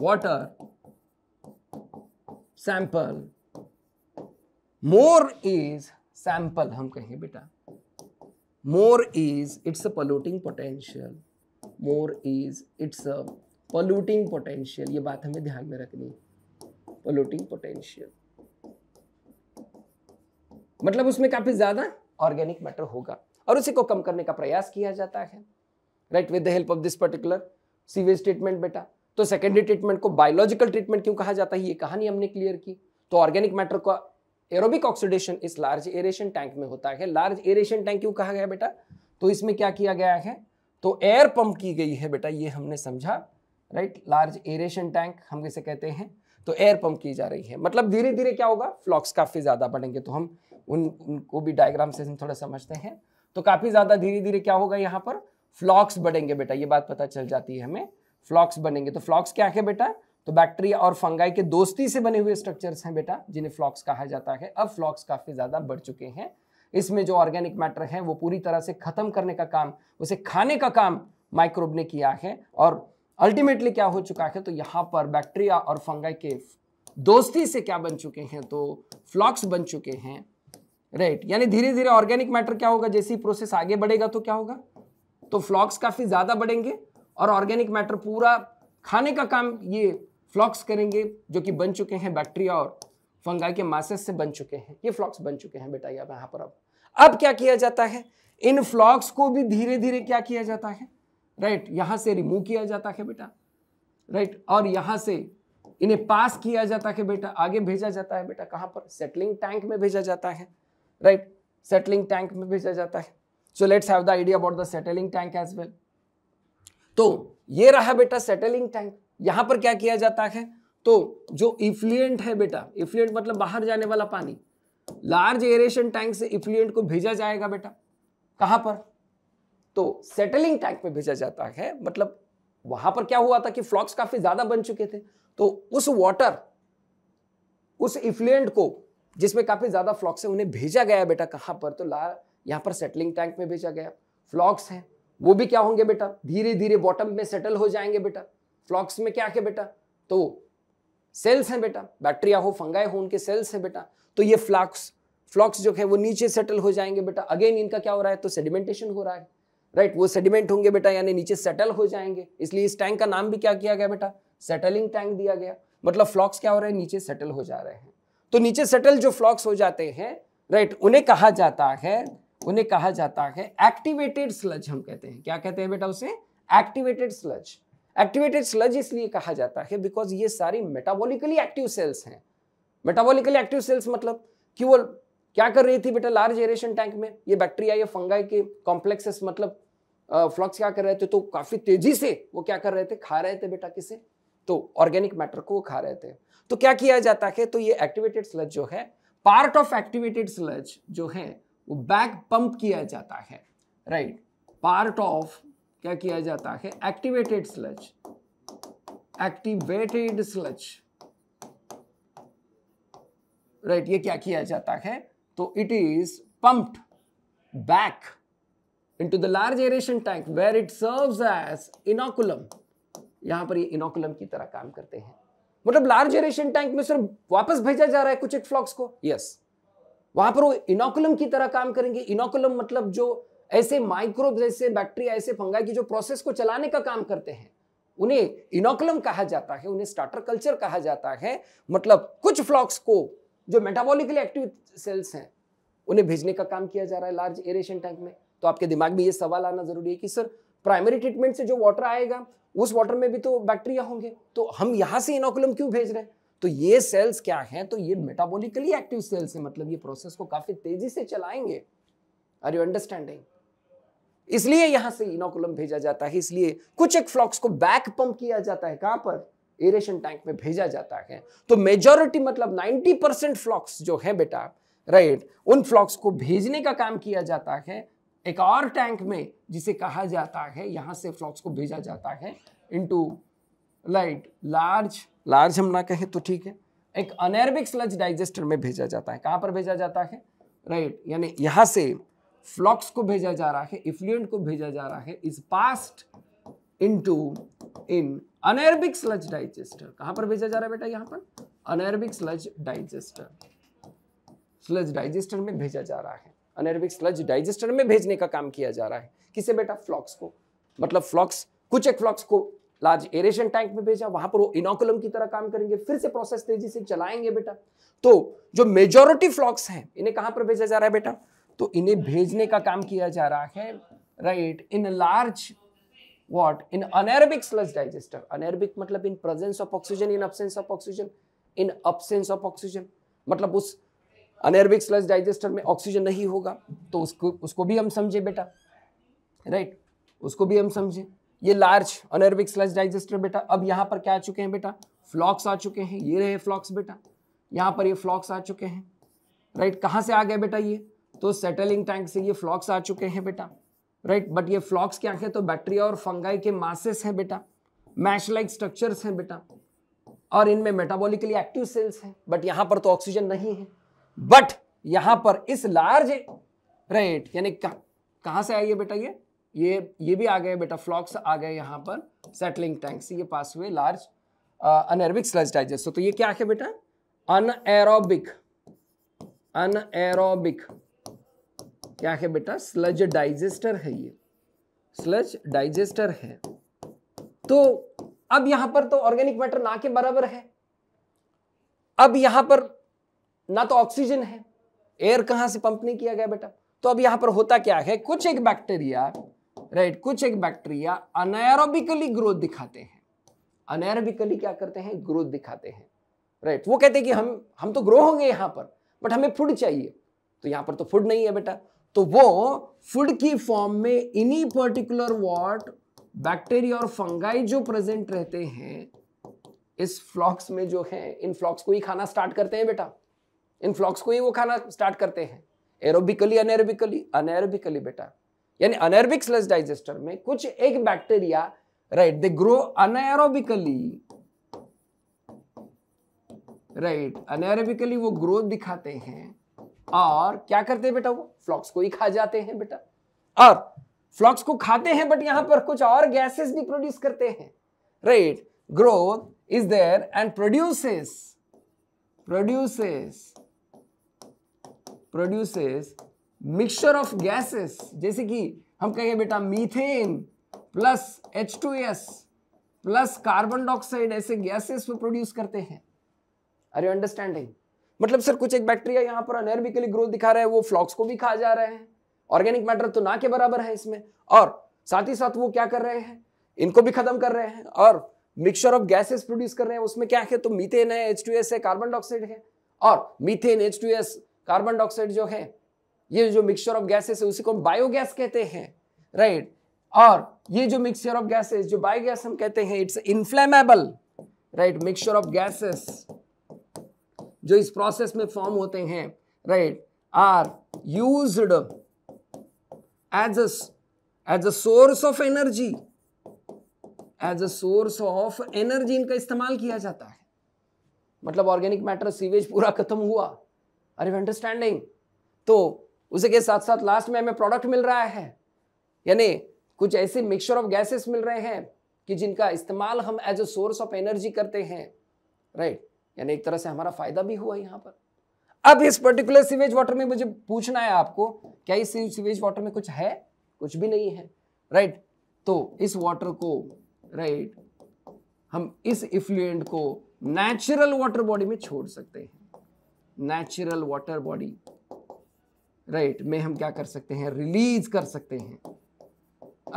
water sample more is sample हम कहें बेटा more is it's a polluting potential more is it's a polluting potential ये बात हमें ध्यान में रखनी है पोल्यूटिंग पोटेंशियल मतलब उसमें काफी ज्यादा ऑर्गेनिक मैटर होगा और उसी को कम करने का प्रयास किया जाता है right with the help of this particular sewage treatment बेटा तो सेकेंडरी ट्रीटमेंट को बायोलॉजिकल ट्रीटमेंट क्यों कहा जाता है ये कहानी हमने क्लियर की तो ऑर्गेनिक मैटर का एरोबिक ऑक्सीडेशन इस लार्ज एरेशन टैंक में होता है लार्ज एरेशन टैंक क्यों कहा गया बेटा तो इसमें क्या किया गया है तो एयर पंप की गई है बेटा ये हमने समझा राइट लार्ज एरेशन टैंक हम इसे कहते हैं तो एयर पंप की जा रही है मतलब धीरे धीरे क्या होगा फ्लॉक्स काफ़ी ज़्यादा बढ़ेंगे तो हम उन उनको भी डायग्राम से हम थोड़ा समझते हैं तो काफ़ी ज़्यादा धीरे धीरे क्या होगा यहाँ पर फ्लॉक्स बढ़ेंगे बेटा ये बात पता चल जाती है हमें फ्लॉक्स बनेंगे तो फ्लॉक्स क्या है बेटा तो बैक्टीरिया और फंगाई के दोस्ती से बने हुए स्ट्रक्चर्स हैं बेटा जिन्हें फ्लॉक्स कहा जाता है अब फ्लॉक्स काफ़ी ज़्यादा बढ़ चुके हैं इसमें जो ऑर्गेनिक मैटर है वो पूरी तरह से खत्म करने का काम उसे खाने का काम माइक्रोब ने किया है और अल्टीमेटली क्या हो चुका है तो यहाँ पर बैक्टीरिया और फंगाई के दोस्ती से क्या बन चुके हैं तो फ्लॉक्स बन चुके हैं राइट यानी धीरे धीरे ऑर्गेनिक मैटर क्या होगा जैसे ही प्रोसेस आगे बढ़ेगा तो क्या होगा तो फ्लॉक्स काफ़ी ज़्यादा बढ़ेंगे और ऑर्गेनिक मैटर पूरा खाने का काम ये फ्लॉक्स करेंगे जो कि बन चुके हैं बैक्टीरिया और फंगाई के मासेस से बन चुके हैं ये फ्लॉक्स बन चुके हैं बेटा यहाँ पर अब अब क्या किया जाता है इन फ्लॉक्स को भी धीरे धीरे क्या किया जाता है राइट यहां से रिमूव किया जाता है बेटा राइट और यहां से इन्हें पास किया जाता है बेटा आगे भेजा जाता है बेटा कहां पर सेटलिंग टैंक में भेजा जाता है राइट सेटलिंग टैंक में भेजा जाता है so let's have the idea about the settling tank as well तो ये रहा बेटा सेटलिंग टैंक यहां पर क्या किया जाता है तो जो इफ्लुएंट है बेटा इफ्लुएंट मतलब बाहर जाने वाला पानी लार्ज एरेशन टैंक से इफ्लुएंट को भेजा जाएगा बेटा कहां पर तो सेटलिंग टैंक में भेजा जाता है मतलब वहां पर क्या हुआ था कि फ्लॉक्स काफी ज्यादा बन चुके थे तो उस वाटर उस इफ्लुएंट को जिसमें काफी ज्यादा फ्लॉक्स है उन्हें भेजा गया बेटा कहां पर तो ला यहां पर सेटलिंग टैंक में भेजा गया फ्लॉक्स है वो भी क्या होंगे बेटा धीरे धीरे बॉटम में सेटल हो जाएंगे बेटा फ्लॉक्स में क्या है बेटा तो सेल्स हैं बेटा बैक्टीरिया हो फंगाए हो उनके सेल्स हैं बेटा तो ये फ्लॉक्स फ्लॉक्स जो है वो नीचे सेटल हो जाएंगे बेटा अगेन इनका क्या हो रहा है तो सेडिमेंटेशन हो रहा है राइट वो सेडिमेंट होंगे बेटा यानी नीचे सेटल हो जाएंगे इसलिए इस टैंक का नाम भी क्या किया गया बेटा सेटलिंग टैंक दिया गया मतलब फ्लॉक्स क्या हो रहे हैं नीचे सेटल हो जा रहे हैं तो नीचे सेटल जो फ्लॉक्स हो जाते हैं राइट उन्हें कहा जाता है उन्हें कहा जाता है एक्टिवेटेड स्लज हम कहते हैं क्या कहते हैं बेटा उसे एक्टिवेटेड स्लज एक्टिवेटेड स्लज इसलिए कहा जाता है बिकॉज ये सारी मेटाबोलिकली एक्टिव सेल्स हैं मेटाबोलिकली एक्टिव सेल्स मतलब कि वो क्या कर रही थी बेटा लार्ज एरेशन टैंक में ये बैक्टीरिया ये फंगाई के कॉम्प्लेक्सेस मतलब फ्लक्स क्या कर रहे थे तो काफी तेजी से वो क्या कर रहे थे खा रहे थे बेटा किसे तो ऑर्गेनिक मैटर को वो खा रहे थे तो क्या किया जाता है तो ये एक्टिवेटेड स्लज जो है पार्ट ऑफ एक्टिवेटेड स्लज जो है वो बैक पंप किया जाता है राइट पार्ट ऑफ क्या किया जाता है activated sludge activated sludge right ये क्या किया जाता है तो it is pumped back into the large aeration tank where it serves as inoculum यहां पर ये इनोकुलम की तरह काम करते हैं मतलब लार्ज एरेशन टैंक में सिर्फ वापस भेजा जा रहा है कुछ एक फ्लॉक्स को यस yes. वहां पर वो इनोकुलम की तरह काम करेंगे इनोकुलम मतलब जो ऐसे माइक्रोब ऐसे बैक्टीरिया ऐसे फंगाई की जो प्रोसेस को चलाने का काम करते हैं उन्हें इनोकुलम कहा जाता है उन्हें स्टार्टर कल्चर कहा जाता है मतलब कुछ फ्लॉक्स को जो मेटाबॉलिकली एक्टिव सेल्स हैं उन्हें भेजने का काम किया जा रहा है लार्ज एरेशन टैंक में तो आपके दिमाग में ये सवाल आना जरूरी है कि सर प्राइमरी ट्रीटमेंट से जो वाटर आएगा उस वाटर में भी तो बैक्टीरिया होंगे तो हम यहाँ से इनोकुलम क्यों भेज रहे हैं तो ये सेल्स क्या हैं तो ये मेटाबॉलिकली एक्टिव सेल्स हैं मतलब ये प्रोसेस को काफी तेजी से चलाएंगे आर यू अंडरस्टैंडिंग इसलिए यहां से इनोकुलम भेजा जाता है इसलिए कुछ एक फ्लॉक्स को बैक पंप किया जाता है कहां पर एरेशन टैंक में भेजा जाता है तो मेजोरिटी मतलब 90 परसेंट फ्लॉक्स जो है बेटा राइट उन फ्लॉक्स को भेजने का काम किया जाता है एक और टैंक में जिसे कहा जाता है यहाँ से फ्लॉक्स को भेजा जाता है इनटू लाइट लार्ज लार्ज हम ना कहें तो ठीक है एक अनैरबिक स्लज डाइजेस्टर में भेजा जाता है कहाँ पर भेजा जाता है राइट यानी यहाँ से फ्लॉक्स को भेजा जा रहा है इफ्लुएंट को भेजा जा रहा है is passed into in anaerobic sludge digester कहाँ पर भेजा जा रहा है बेटा यहाँ पर anaerobic sludge digester sludge digester में भेजा जा रहा है अनैरबिक स्लज डाइजेस्टर में भेजने का काम किया जा रहा है किसे बेटा फ्लॉक्स को मतलब फ्लॉक्स कुछ एक फ्लॉक्स को लार्ज एरेशन टैंक में भेजा वहां पर वो इनोकुलम की तरह काम करेंगे फिर से प्रोसेस तेजी से चलाएंगे बेटा तो जो मेजोरिटी फ्लॉक्स हैं इन्हें कहां पर भेजा जा रहा है बेटा तो इन्हें भेजने का काम किया जा रहा है right in large what in anaerobic sludge digester anaerobic मतलब in presence of oxygen in absence of oxygen in absence of oxygen मतलब उस अनएरबिक स्लज डाइजेस्टर में ऑक्सीजन नहीं होगा तो उसको उसको भी हम समझे बेटा राइट right? उसको भी हम समझे ये लार्ज अनएरबिक स्लज डाइजेस्टर बेटा अब यहाँ पर क्या आ चुके हैं बेटा फ्लॉक्स आ चुके हैं ये रहे फ्लॉक्स बेटा यहाँ पर ये फ्लॉक्स आ चुके हैं राइट right? कहाँ से आ गए बेटा ये तो सेटलिंग टैंक से ये फ्लॉक्स आ चुके हैं बेटा राइट बट ये फ्लॉक्स क्या है तो बैक्टीरिया और फंगाई के मासेस हैं बेटा मैश लाइक स्ट्रक्चर्स हैं बेटा और इनमें मेटाबॉलिकली एक्टिव सेल्स हैं बट यहाँ पर तो ऑक्सीजन नहीं है बट यहां पर इस लार्ज रेट यानी कहां से आई है बेटा ये ये ये भी आ गए बेटा फ्लॉक्स आ गए यहां पर सेटलिंग टैंक से ये पास हुए लार्ज अनएरोबिक स्लज डाइजेस्ट तो ये क्या है बेटा अनएरोबिक अनएरोबिक क्या है बेटा स्लज डाइजेस्टर है ये स्लज डाइजेस्टर है तो अब यहां पर तो ऑर्गेनिक मैटर ना के बराबर है अब यहां पर ना तो ऑक्सीजन है एयर कहां से पंप नहीं किया गया बेटा तो अब यहां पर होता क्या है कुछ एक बैक्टीरिया राइट कुछ एक बैक्टीरिया अनैरोबिकली ग्रोथ दिखाते हैं अनैरोबिकली क्या करते हैं ग्रोथ दिखाते हैं राइट वो कहते हैं कि हम हम तो ग्रो होंगे यहां पर बट हमें फूड चाहिए तो यहां पर तो फूड नहीं है बेटा तो वो फूड की फॉर्म में इनी पर्टिकुलर वॉट बैक्टीरिया और फंगाई जो प्रेजेंट रहते हैं इस फ्लॉक्स में जो है इन फ्लॉक्स को ही खाना स्टार्ट करते हैं बेटा इन फ्लॉक्स को ही वो खाना स्टार्ट करते हैं एरोबिकली अनएरोबिकली अनएरोबिकली बेटा यानी अनएरोबिक स्लस डाइजेस्टर में कुछ एक bacteria right they grow anaerobically right anaerobically वो ग्रोथ दिखाते हैं और क्या करते हैं बेटा वो फ्लॉक्स को ही खा जाते हैं बेटा और फ्लॉक्स को खाते हैं बट यहां पर कुछ और गैसेस भी प्रोड्यूस करते हैं right growth is there and produces produces produces mixture of gases जैसे कि हम कहेंगे बेटा methane plus H two S plus carbon dioxide ऐसे गैसेस वो प्रोड्यूस करते हैं आर यू अंडरस्टैंडिंग मतलब सर कुछ एक बैक्टीरिया यहाँ पर अनहेरबिकली ग्रोथ दिखा रहा है वो फ्लॉक्स को भी खा जा रहे हैं ऑर्गेनिक मैटर तो ना के बराबर है इसमें और साथ ही साथ वो क्या कर रहे हैं इनको भी खत्म कर रहे हैं और मिक्सचर ऑफ गैसेस प्रोड्यूस कर रहे हैं उसमें क्या है तो मीथेन है एच है कार्बन डाइऑक्साइड है और मीथेन एच कार्बन डाइऑक्साइड जो है ये जो मिक्सचर ऑफ गैसेस है उसी को हम बायोगैस कहते हैं राइट और ये जो मिक्सचर ऑफ गैसेस जो बायोगैस हम कहते हैं it's inflammable right mixture of gases जो इस प्रोसेस में फॉर्म होते हैं right are used as as a source of energy as a source of energy इनका इस्तेमाल किया जाता है मतलब ऑर्गेनिक मैटर सीवेज पूरा खत्म हुआ अरे अंडरस्टैंडिंग तो उसी के साथ साथ लास्ट में हमें प्रोडक्ट मिल रहा है यानी कुछ ऐसे मिक्सचर ऑफ गैसेस मिल रहे हैं कि जिनका इस्तेमाल हम as a source of energy करते हैं राइट यानी एक तरह से हमारा फायदा भी हुआ यहाँ पर अब इस पर्टिकुलर सीवेज वाटर में मुझे पूछना है आपको क्या इस सीवेज वाटर में कुछ है कुछ भी नहीं है राइट तो इस वाटर को राइट हम इस इफ्लुएंट को नेचुरल वाटर बॉडी में छोड़ सकते हैं नेचुरल वाटर बॉडी राइट में हम क्या कर सकते हैं रिलीज कर सकते हैं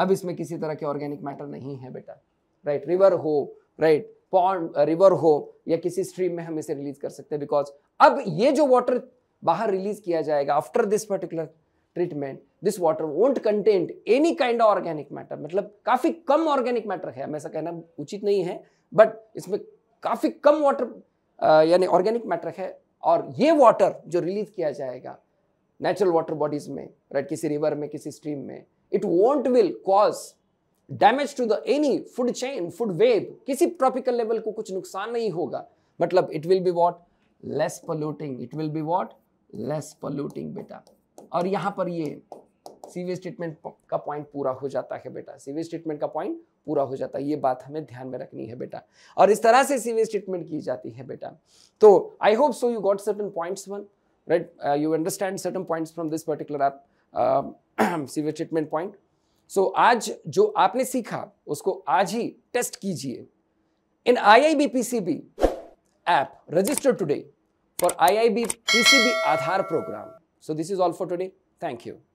अब इसमें किसी तरह के ऑर्गेनिक मैटर नहीं है बेटा राइट रिवर हो राइट पॉन्ड रिवर हो या किसी स्ट्रीम में हम इसे रिलीज कर सकते हैं बिकॉज अब ये जो वाटर बाहर रिलीज किया जाएगा after this particular treatment this water won't content any kind of organic matter मतलब काफ़ी कम ऑर्गेनिक मैटर है ऐसा कहना उचित नहीं है बट इसमें काफ़ी कम वाटर uh, यानी ऑर्गेनिक मैटर है और ये वाटर जो रिलीज किया जाएगा नेचुरल वाटर बॉडीज में राइट किसी रिवर में किसी स्ट्रीम में it won't will cause damage to the any food chain food web किसी ट्रॉपिकल लेवल को कुछ नुकसान नहीं होगा मतलब it will be what less polluting it will be what less polluting बेटा और यहां पर ये सीवेज ट्रीटमेंट का पॉइंट पूरा हो जाता है बेटा सीवेज ट्रीटमेंट का पॉइंट पूरा हो जाता है ये बात हमें ध्यान में रखनी है बेटा और इस तरह से सीवेज ट्रीटमेंट की जाती है बेटा तो I hope so you got certain points one right you understand certain points from this particular आप सीवेज ट्रीटमेंट पॉइंट सो आज जो आपने सीखा उसको आज ही टेस्ट कीजिए in I I B P C B app register today for I I B P C B Aadhaar program so this is all for today thank you